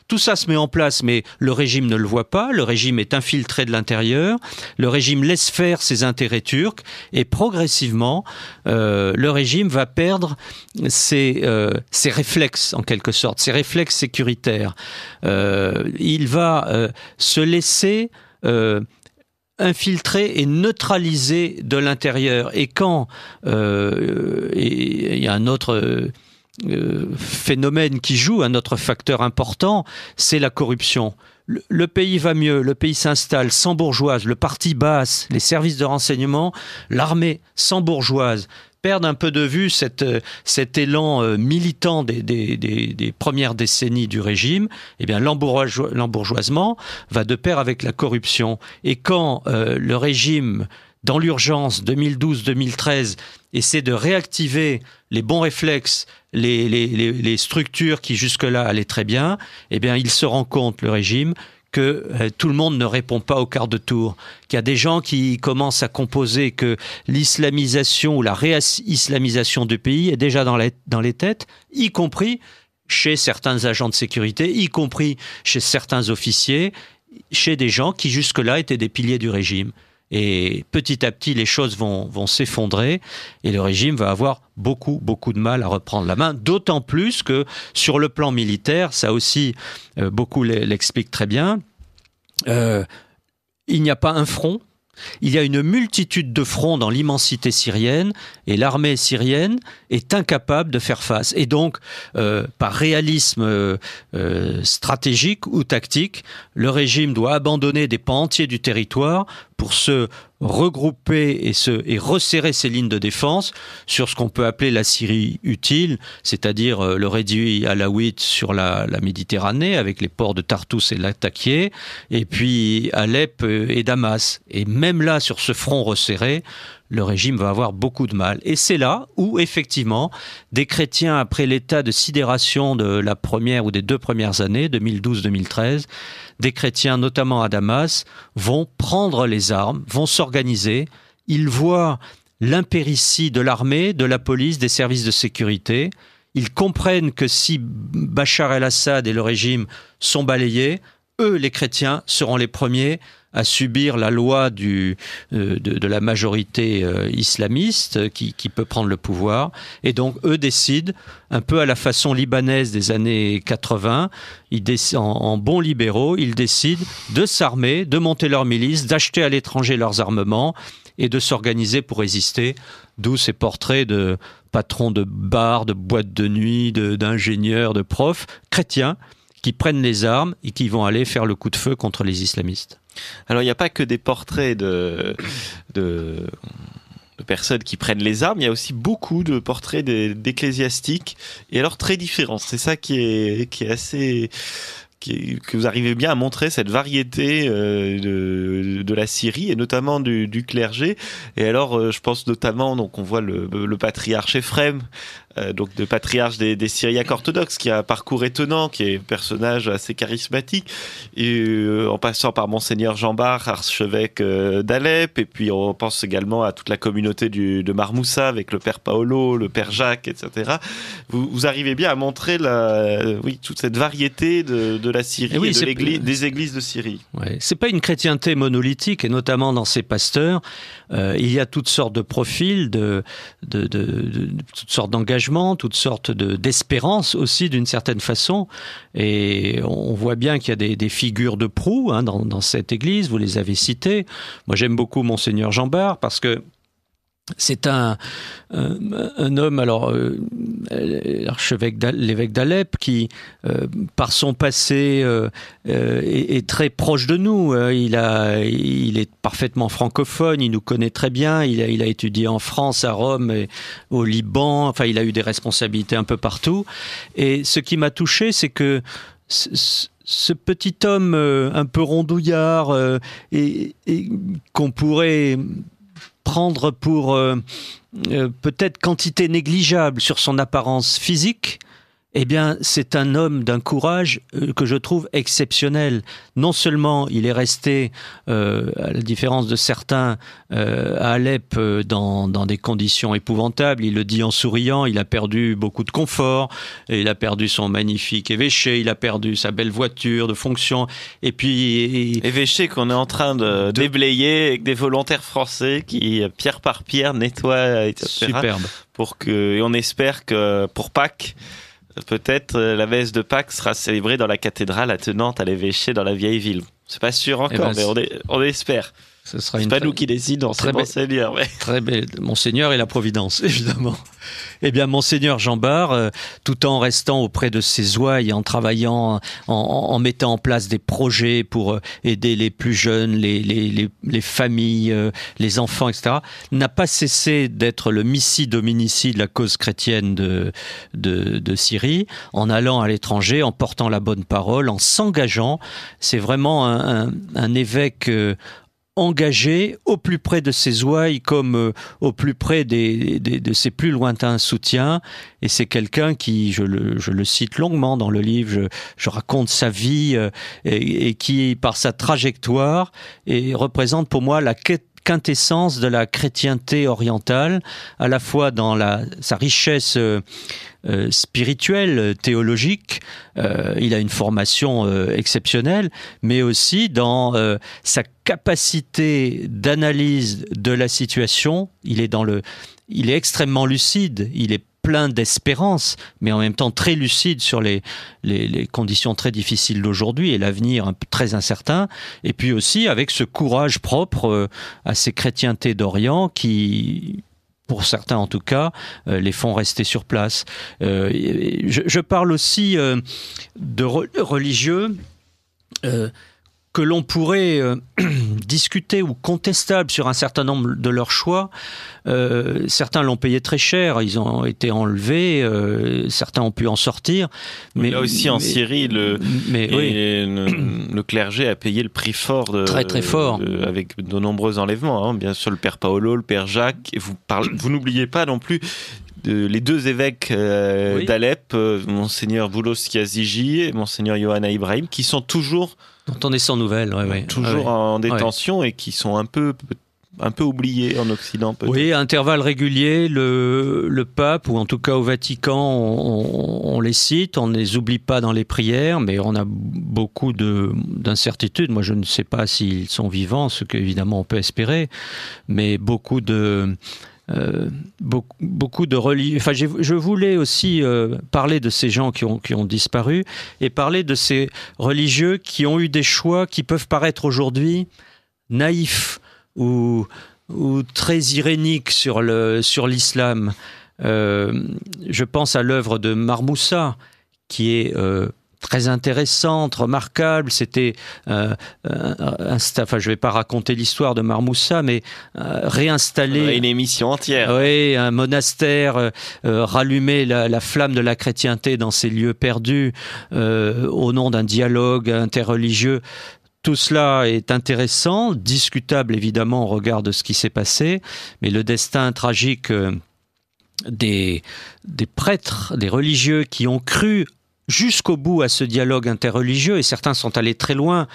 Tout ça se met en place, mais le régime ne le voit pas, le régime est infiltré de l'intérieur, le régime laisse faire ses intérêts turcs, et progressivement, euh, le régime va perdre euh, ses, réflexes, en quelque sorte, ses réflexes sécuritaires. Euh, il va se laisser infiltrer et neutraliser de l'intérieur. Et quand il y a un autre euh, phénomène qui joue, un autre facteur important, c'est la corruption. Le, pays va mieux, le pays s'installe sans bourgeoise, le parti basse, les services de renseignement, l'armée sans bourgeoise perdent un peu de vue euh, cet élan euh, militant des, premières décennies du régime, eh bien l'embourgeoisement va de pair avec la corruption. Et quand le régime, dans l'urgence 2012-2013, et c'est de réactiver les bons réflexes, les, structures qui jusque-là allaient très bien, eh bien, il se rend compte, le régime, que euh, tout le monde ne répond pas au quart de tour, qu'il y a des gens qui commencent à composer que l'islamisation ou la réislamisation du pays est déjà dans les têtes, y compris chez certains agents de sécurité, y compris chez certains officiers, chez des gens qui jusque-là étaient des piliers du régime. Et petit à petit, les choses vont, s'effondrer et le régime va avoir beaucoup, beaucoup de mal à reprendre la main, d'autant plus que sur le plan militaire, ça aussi, euh, beaucoup l'explique très bien, euh, il n'y a pas un front. Il y a une multitude de fronts dans l'immensité syrienne et l'armée syrienne est incapable de faire face. Et donc, euh, par réalisme stratégique ou tactique, le régime doit abandonner des pans entiers du territoire pour se regrouper et, resserrer ses lignes de défense sur ce qu'on peut appeler la Syrie utile, c'est-à-dire euh, le réduit à alawite sur la, Méditerranée avec les ports de Tartous et Latakia, et puis Alep euh, et Damas. Et même là, sur ce front resserré, le régime va avoir beaucoup de mal. Et c'est là où, effectivement, des chrétiens, après l'état de sidération de la première ou des deux premières années, 2012-2013, des chrétiens, notamment à Damas, vont prendre les armes, vont s'organiser. Ils voient l'impéritie de l'armée, de la police, des services de sécurité. Ils comprennent que si Bachar el-Assad et le régime sont balayés, eux, les chrétiens, seront les premiers à subir la loi du, euh, de, la majorité euh, islamiste euh, qui, peut prendre le pouvoir. Et donc, eux décident, un peu à la façon libanaise des années 80, ils en, bons libéraux, ils décident de s'armer, de monter leur milices, d'acheter à l'étranger leurs armements et de s'organiser pour résister. D'où ces portraits de patrons de bars, de boîtes de nuit, d'ingénieurs, de profs chrétiens qui prennent les armes et qui vont aller faire le coup de feu contre les islamistes. Alors il n'y a pas que des portraits de, de, personnes qui prennent les armes, il y a aussi beaucoup de portraits d'ecclésiastiques, et alors très différents. C'est ça qui est, qui est assez que vous arrivez bien à montrer cette variété euh, de, la Syrie et notamment du, clergé. Et alors, euh, je pense notamment, donc on voit le, le patriarche Ephrem euh, donc de patriarche des, Syriacs orthodoxes, qui a un parcours étonnant, qui est un personnage assez charismatique, et, euh, en passant par Monseigneur Jean Bar, archevêque euh, d'Alep, et puis on pense également à toute la communauté du, de Marmoussa avec le père Paolo, le père Jacques, etc. Vous, arrivez bien à montrer la, oui, toute cette variété de, la Syrie eh des églises de Syrie. Ouais. C'est pas une chrétienté monolithique, et notamment dans ses pasteurs. Euh, il y a toutes sortes de profils, de, toutes sortes d'engagements, toutes sortes d'espérances aussi d'une certaine façon. Et on voit bien qu'il y a des, figures de proue hein, dans, cette église, vous les avez citées. Moi j'aime beaucoup monseigneur Jean Barre parce que c'est un, un, homme, alors euh, l'évêque d'Alep, qui, euh, par son passé, euh, est, très proche de nous. Hein. Il, a, il est parfaitement francophone, il nous connaît très bien. Il a, il a étudié en France, à Rome, et au Liban. Enfin, il a eu des responsabilités un peu partout. Et ce qui m'a touché, c'est que ce petit homme un peu rondouillard et qu'on pourrait prendre pour euh, euh, peut-être quantité négligeable sur son apparence physique eh bien, c'est un homme d'un courage euh, que je trouve exceptionnel. Non seulement il est resté, euh, à la différence de certains, euh, à Alep euh, dans, des conditions épouvantables, il le dit en souriant, il a perdu beaucoup de confort, il a perdu son magnifique évêché, il a perdu sa belle voiture de fonction, et puis... Évêché qu'on est en train de, déblayer avec des volontaires français qui, pierre par pierre, nettoient, etc. Superbe. Pour que, et on espère que pour Pâques, peut-être euh, la messe de Pâques sera célébrée dans la cathédrale attenante à l'évêché dans la vieille ville. C'est pas sûr eh encore, ben, mais on espère. Ce sera une pas nous qui décidons, c'est Monseigneur. Très belle. Monseigneur et la Providence, *laughs* évidemment. Eh bien, Monseigneur Jean Barre, euh, tout en restant auprès de ses ouailles, en travaillant, en, en, mettant en place des projets pour euh, aider les plus jeunes, les, les, les, familles, euh, les enfants, etc., n'a pas cessé d'être le missi dominici de la cause chrétienne de, de, de Syrie, en allant à l'étranger, en portant la bonne parole, en s'engageant. C'est vraiment un, un évêque engagé au plus près de ses ouailles comme euh, au plus près des, de ses plus lointains soutiens. Et c'est quelqu'un qui, je le, cite longuement dans le livre, je, raconte sa vie euh, et, et, qui, par sa trajectoire, et représente pour moi la quintessence de la chrétienté orientale, à la fois dans la, sa richesse euh, euh, spirituel, théologique. Euh, il a une formation euh, exceptionnelle, mais aussi dans sa capacité d'analyse de la situation. Il est dans le, il est extrêmement lucide. Il est plein d'espérance, mais en même temps très lucide sur les, les conditions très difficiles d'aujourd'hui et l'avenir très incertain. Et puis aussi avec ce courage propre à ces chrétientés d'Orient qui pour certains en tout cas, euh, les fonds rester sur place. Euh, je, parle aussi euh, de religieux que l'on pourrait euh, *clears throat* discuter ou contestable sur un certain nombre de leurs choix. Euh, certains l'ont payé très cher, ils ont été enlevés, euh, certains ont pu en sortir. Mais là aussi en Syrie, le, le, clergé a payé le prix fort, de, très très fort, avec de nombreux enlèvements. Hein. Bien sûr, le père Paolo, le père Jacques. Et vous, vous n'oubliez pas non plus les deux évêques d'Alep, Monseigneur Boulos Kiazigi et Monseigneur Johanna Ibrahim, qui sont toujours dont on est sans nouvelles, Toujours ah en détention et qui sont un peu un peu en Occident. Oui, à intervalles réguliers, le, le, pape, ou en tout cas au Vatican, on, on, les cite, on ne les oublie pas dans les prières, mais on a beaucoup d'incertitudes. Moi, je ne sais pas s'ils sont vivants, ce qu'évidemment on peut espérer, mais beaucoup de... Euh, beaucoup, de religieux. je voulais aussi euh, parler de ces gens qui ont, qui ont disparu et parler de ces religieux qui ont eu des choix qui peuvent paraître aujourd'hui naïfs ou, ou très iréniques sur l'islam. Sur euh, je pense à l'œuvre de Marmoussa, qui est très intéressante, remarquable. C'était, euh, euh, enfin, je ne vais pas raconter l'histoire de Marmoussa, mais euh, réinstaller une émission entière. Oui, un monastère, rallumer la, flamme de la chrétienté dans ces lieux perdus au nom d'un dialogue interreligieux. Tout cela est intéressant, discutable évidemment au regard de ce qui s'est passé, mais le destin tragique des prêtres, des religieux qui ont cru jusqu'au bout à ce dialogue interreligieux, et certains sont allés très loin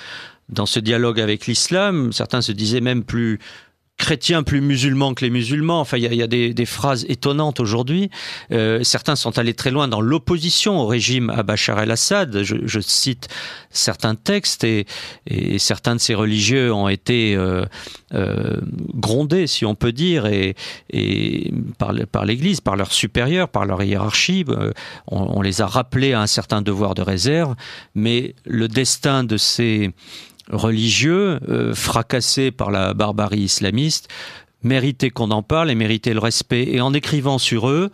dans ce dialogue avec l'islam, certains se disaient même plus chrétiens plus musulmans que les musulmans. Enfin, il y a, des, phrases étonnantes aujourd'hui. Euh, certains sont allés très loin dans l'opposition au régime à Bachar el-Assad. Je, cite certains textes et, certains de ces religieux ont été euh, euh, grondés, si on peut dire, et, et par, par l'Église, par leurs supérieurs, par leur hiérarchie. On, on les a rappelés à un certain devoir de réserve, mais le destin de ces religieux, euh, fracassés par la barbarie islamiste, méritait qu'on en parle et méritait le respect. Et en écrivant sur eux,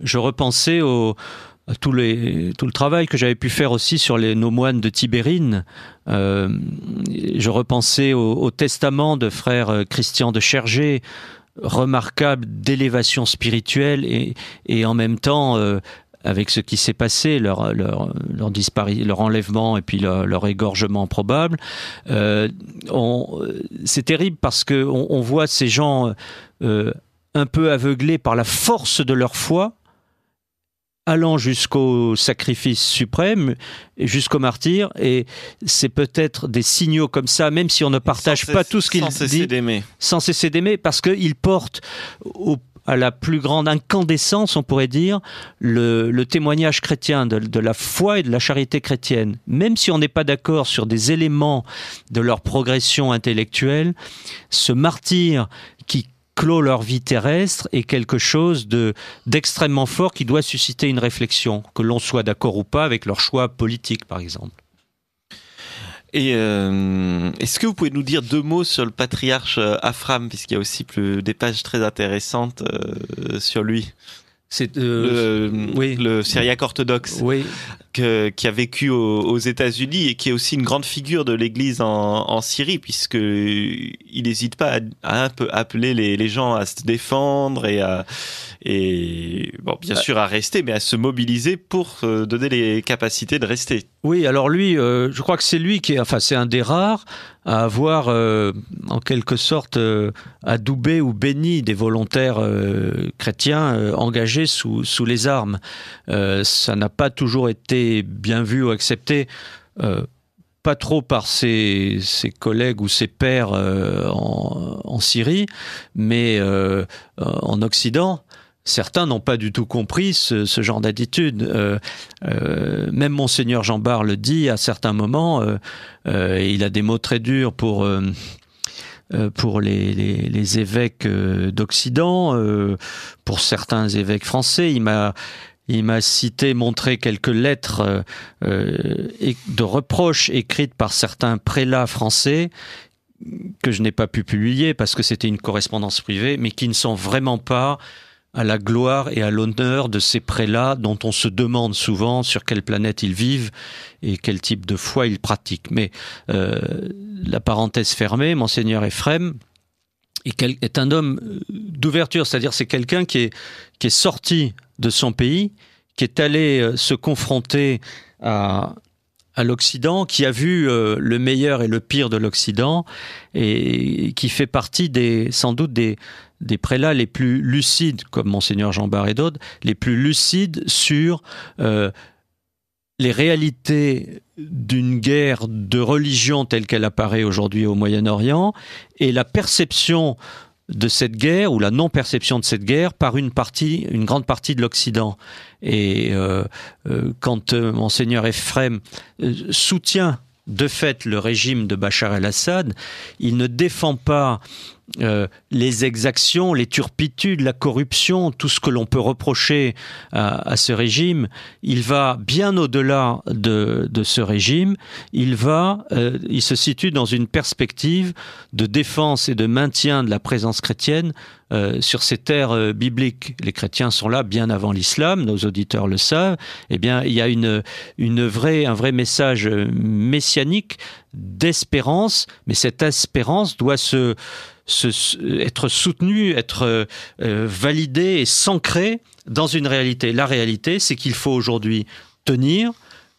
je repensais au, tout, tout, le travail que j'avais pu faire aussi sur les, nos moines de Tibérine. Euh, je repensais au, testament de frère euh, Christian de Chergé, remarquable d'élévation spirituelle et, en même temps avec ce qui s'est passé, leur, leur, leur, leur enlèvement et puis leur, égorgement probable. Euh, c'est terrible parce qu'on on voit ces gens euh, un peu aveuglés par la force de leur foi, allant jusqu'au sacrifice suprême, jusqu'au martyr, et c'est peut-être des signaux comme ça, même si on ne partage pas tout ce qu'ils disent, sans cesser d'aimer, parce qu'ils portent au à la plus grande incandescence, on pourrait dire, le, témoignage chrétien de, la foi et de la charité chrétienne. Même si on n'est pas d'accord sur des éléments de leur progression intellectuelle, ce martyr qui clôt leur vie terrestre est quelque chose d'extrêmement fort qui doit susciter une réflexion, que l'on soit d'accord ou pas avec leur choix politique, par exemple. Et euh, est-ce que vous pouvez nous dire deux mots sur le patriarche euh, Afram, puisqu'il y a aussi plus, des pages très intéressantes euh, sur lui c'est le, oui. le orthodoxe. Oui qui a vécu aux, États-Unis et qui est aussi une grande figure de l'Église en, Syrie, puisque euh, il n'hésite pas à, un peu appeler les, gens à se défendre et à et bon, bien bah. sûr à rester, mais à se mobiliser pour euh, donner les capacités de rester. Oui, alors lui, euh, je crois que c'est lui qui est, enfin, c'est un des rares à avoir en quelque sorte adoubé ou béni des volontaires chrétiens engagés sous les armes. ça n'a pas toujours été bien vu ou accepté. Euh, pas trop par ses, collègues ou ses pairs euh, en, Syrie, mais euh, en Occident, certains n'ont pas du tout compris ce, genre d'attitude. même monseigneur Jean Barre le dit à certains moments, il a des mots très durs pour... pour les, les évêques d'Occident, pour certains évêques français, il m'a il m'a cité, montré quelques lettres euh, euh, de reproches écrites par certains prélats français que je n'ai pas pu publier parce que c'était une correspondance privée, mais qui ne sont vraiment pas à la gloire et à l'honneur de ces prélats dont on se demande souvent sur quelle planète ils vivent et quel type de foi ils pratiquent. Mais euh, la parenthèse fermée, monseigneur Ephraim est, un homme d'ouverture, c'est-à-dire c'est quelqu'un qui est, qui est sorti de son pays, qui est allé euh, se confronter à, l'Occident, qui a vu euh, le meilleur et le pire de l'Occident, et qui fait partie des, sans doute des, prélats les plus lucides, comme monseigneur Jean d'autres, les plus lucides sur euh, les réalités d'une guerre de religion telle qu'elle apparaît aujourd'hui au Moyen-Orient et la perception de cette guerre ou la non-perception de cette guerre par une partie, une grande partie de l'Occident. Et euh, euh, quand euh, monseigneur Ephraim soutient de fait le régime de Bachar el-Assad, il ne défend pas euh, les exactions, les turpitudes, la corruption, tout ce que l'on peut reprocher à, ce régime, il va bien au-delà de, ce régime. Il va, euh, il se situe dans une perspective de défense et de maintien de la présence chrétienne euh, sur ces terres bibliques. Les chrétiens sont là bien avant l'islam, nos auditeurs le savent. Eh bien, il y a une, une vraie, un vrai message messianique d'espérance, mais cette espérance doit se être soutenu, être euh, euh, validé et s'ancrer dans une réalité. La réalité, c'est qu'il faut aujourd'hui tenir,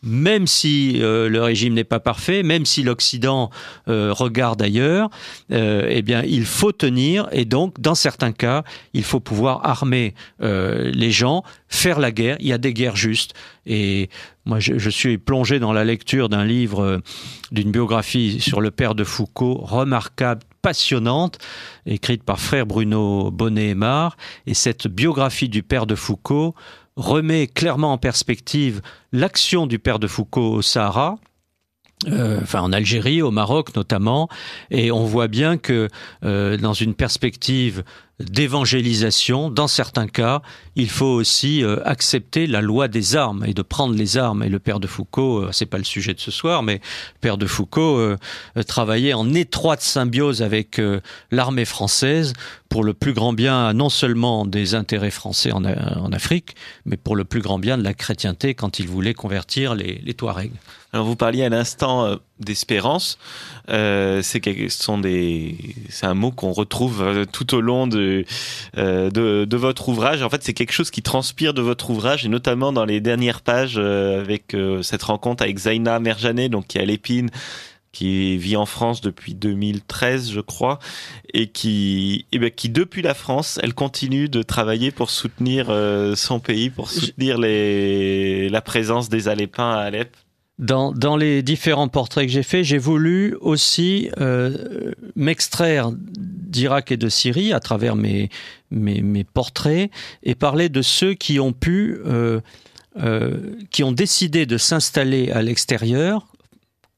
même si euh, le régime n'est pas parfait, même si l'Occident regarde ailleurs, eh bien, il faut tenir et donc, dans certains cas, il faut pouvoir armer les gens, faire la guerre. Il y a des guerres justes. Et moi, je, je suis plongé dans la lecture d'un livre, d'une biographie sur le père de Foucault, remarquable, passionnante, écrite par frère Bruno Bonnet-Aymar. Et cette biographie du père de Foucault remet clairement en perspective l'action du père de Foucault au Sahara, euh, enfin en Algérie, au Maroc notamment, et on voit bien que euh, dans une perspective d'évangélisation. Dans certains cas, il faut aussi euh, accepter la loi des armes et de prendre les armes. Et le père de Foucault, euh, c'est pas le sujet de ce soir, mais le père de Foucault euh, travaillait en étroite symbiose avec l'armée française pour le plus grand bien non seulement des intérêts français en, Afrique, mais pour le plus grand bien de la chrétienté quand il voulait convertir les, Touaregs. Alors vous parliez à l'instant euh, d'espérance. Euh, c'est un mot qu'on retrouve euh, tout au long de, de, votre ouvrage. En fait, c'est quelque chose qui transpire de votre ouvrage et notamment dans les dernières pages avec cette rencontre avec Zaina Merjané, donc qui est à l'épine qui vit en France depuis 2013, je crois, et qui, eh ben, qui depuis la France, elle continue de travailler pour soutenir euh, son pays, pour soutenir les, la présence des Alépins à Alep. Dans, les différents portraits que j'ai faits, j'ai voulu aussi euh, m'extraire d'Irak et de Syrie à travers mes, mes, portraits et parler de ceux qui ont pu, euh, qui ont décidé de s'installer à l'extérieur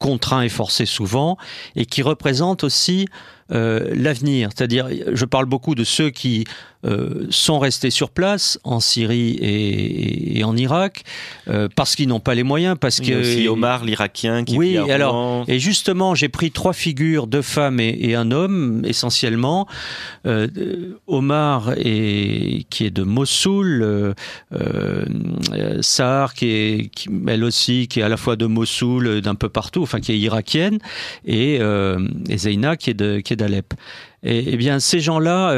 contraint et forcé souvent, et qui représente aussi euh, l'avenir. C'est-à-dire, je parle beaucoup de ceux qui euh, sont restés sur place en Syrie et, en Irak euh, parce qu'ils n'ont pas les moyens. Parce que, Omar, l'Irakien, qui oui, alors et justement j'ai pris trois figures, deux femmes et, un homme essentiellement. Euh, Omar qui est de Mossoul, Sahar qui est elle aussi qui est à la fois de Mossoul, d'un peu partout, enfin qui est irakienne, et, et Zeina qui est de d'Alep. Et, et, eh bien ces gens-là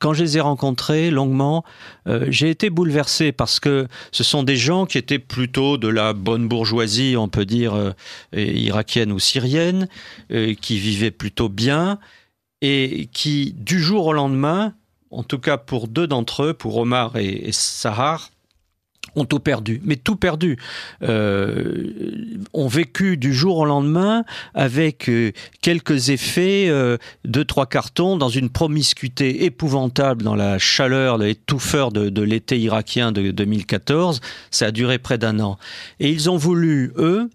quand je les ai rencontrés longuement, euh, j'ai été bouleversé parce que ce sont des gens qui étaient plutôt de la bonne bourgeoisie, on peut dire euh, irakienne ou syrienne, euh, qui vivaient plutôt bien et qui, du jour au lendemain, en tout cas pour deux d'entre eux, pour Omar et Sahar, ont tout perdu, mais tout perdu, euh, ont vécu du jour au lendemain avec euh, quelques effets, euh, de deux, trois cartons, dans une promiscuité épouvantable, dans la chaleur, l'étouffeur de l'été irakien de 2014. Ça a duré près d'un an. Et ils ont voulu, eux,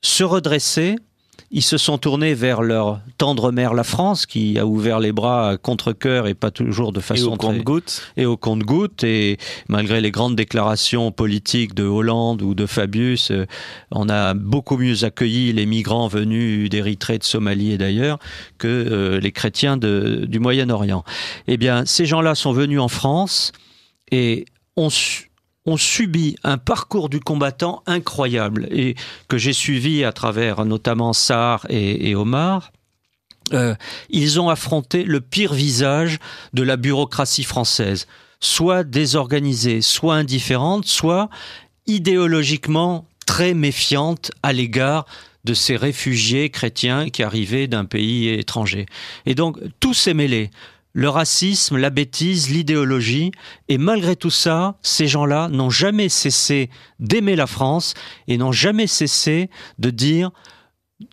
se redresser ils se sont tournés vers leur tendre mère, la France, qui a ouvert les bras à contre-coeur et pas toujours de façon. Et au compte-goutte. Et au compte-goutte. Et malgré les grandes déclarations politiques de Hollande ou de Fabius, euh, on a beaucoup mieux accueilli les migrants venus d'Érythrée, de Somalie et d'ailleurs que euh, les chrétiens du Moyen-Orient. Eh bien, ces gens-là sont venus en France et ont su ont subi un parcours du combattant incroyable et que j'ai suivi à travers notamment Sar et, Omar. Euh, ils ont affronté le pire visage de la bureaucratie française, soit désorganisée, soit indifférente, soit idéologiquement très méfiante à l'égard de ces réfugiés chrétiens qui arrivaient d'un pays étranger. Et donc tout s'est mêlé le racisme, la bêtise, l'idéologie. Et malgré tout ça, ces gens-là n'ont jamais cessé d'aimer la France et n'ont jamais cessé de dire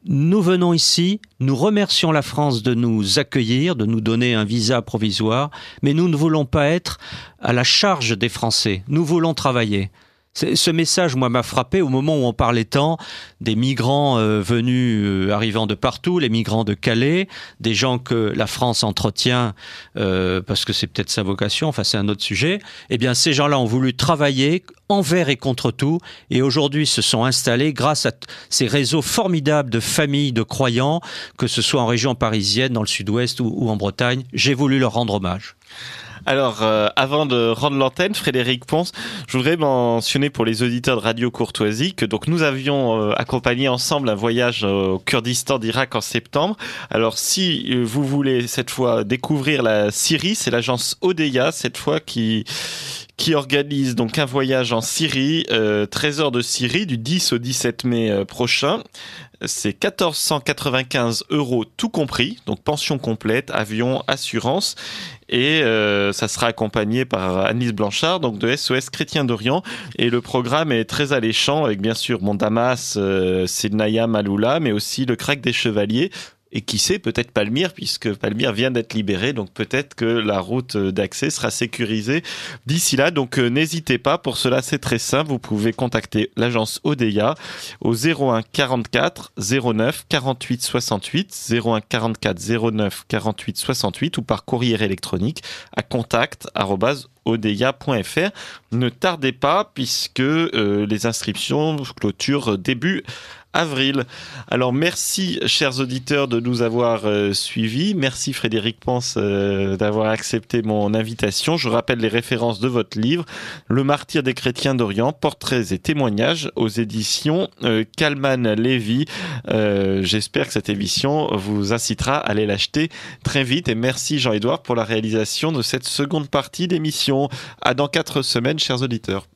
nous venons ici, nous remercions la France de nous accueillir, de nous donner un visa provisoire, mais nous ne voulons pas être à la charge des Français. Nous voulons travailler. Ce message, moi, m'a frappé au moment où on parlait tant des migrants euh, venus, euh, arrivant de partout, les migrants de Calais, des gens que la France entretient euh, parce que c'est peut-être sa vocation, enfin c'est un autre sujet. Eh bien, ces gens-là ont voulu travailler envers et contre tout, et aujourd'hui se sont installés grâce à ces réseaux formidables de familles, de croyants, que ce soit en région parisienne, dans le sud-ouest ou en Bretagne. J'ai voulu leur rendre hommage. Alors, euh, avant de rendre l'antenne, Frédéric Ponce, je voudrais mentionner pour les auditeurs de Radio Courtoisie que donc nous avions euh, accompagné ensemble un voyage euh, au Kurdistan d'Irak en septembre. Alors, si vous voulez cette fois découvrir la Syrie, c'est l'agence Odeya cette fois qui qui organise donc un voyage en Syrie, Trésor de Syrie, du 10 au 17 mai prochain. C'est 1495 euros tout compris, donc pension complète, avion, assurance. Et euh, ça sera accompagné par Anne-Lise Blanchard, donc de SOS Chrétien d'Orient. Et le programme est très alléchant avec bien sûr Mondamas, Damas, euh, Sidnaya Maloula, mais aussi le crack des chevaliers, et qui sait, peut-être Palmyre, puisque Palmyre vient d'être libérée, donc peut-être que la route d'accès sera sécurisée d'ici là. Donc euh, n'hésitez pas, pour cela c'est très simple, vous pouvez contacter l'agence ODEA au 01 44 09 48 68, 01 44 09 48 68 ou par courrier électronique à contact Ne tardez pas puisque euh, les inscriptions clôturent début avril. Alors merci chers auditeurs de nous avoir suivi. Euh, suivis. Merci Frédéric Pense euh, d'avoir accepté mon invitation. Je rappelle les références de votre livre, Le martyr des chrétiens d'Orient, portraits et témoignages aux éditions euh, Kalman Levy. Euh, j'espère que cette émission vous incitera à aller l'acheter très vite. Et merci Jean-Édouard pour la réalisation de cette seconde partie d'émission. À dans quatre semaines chers auditeurs.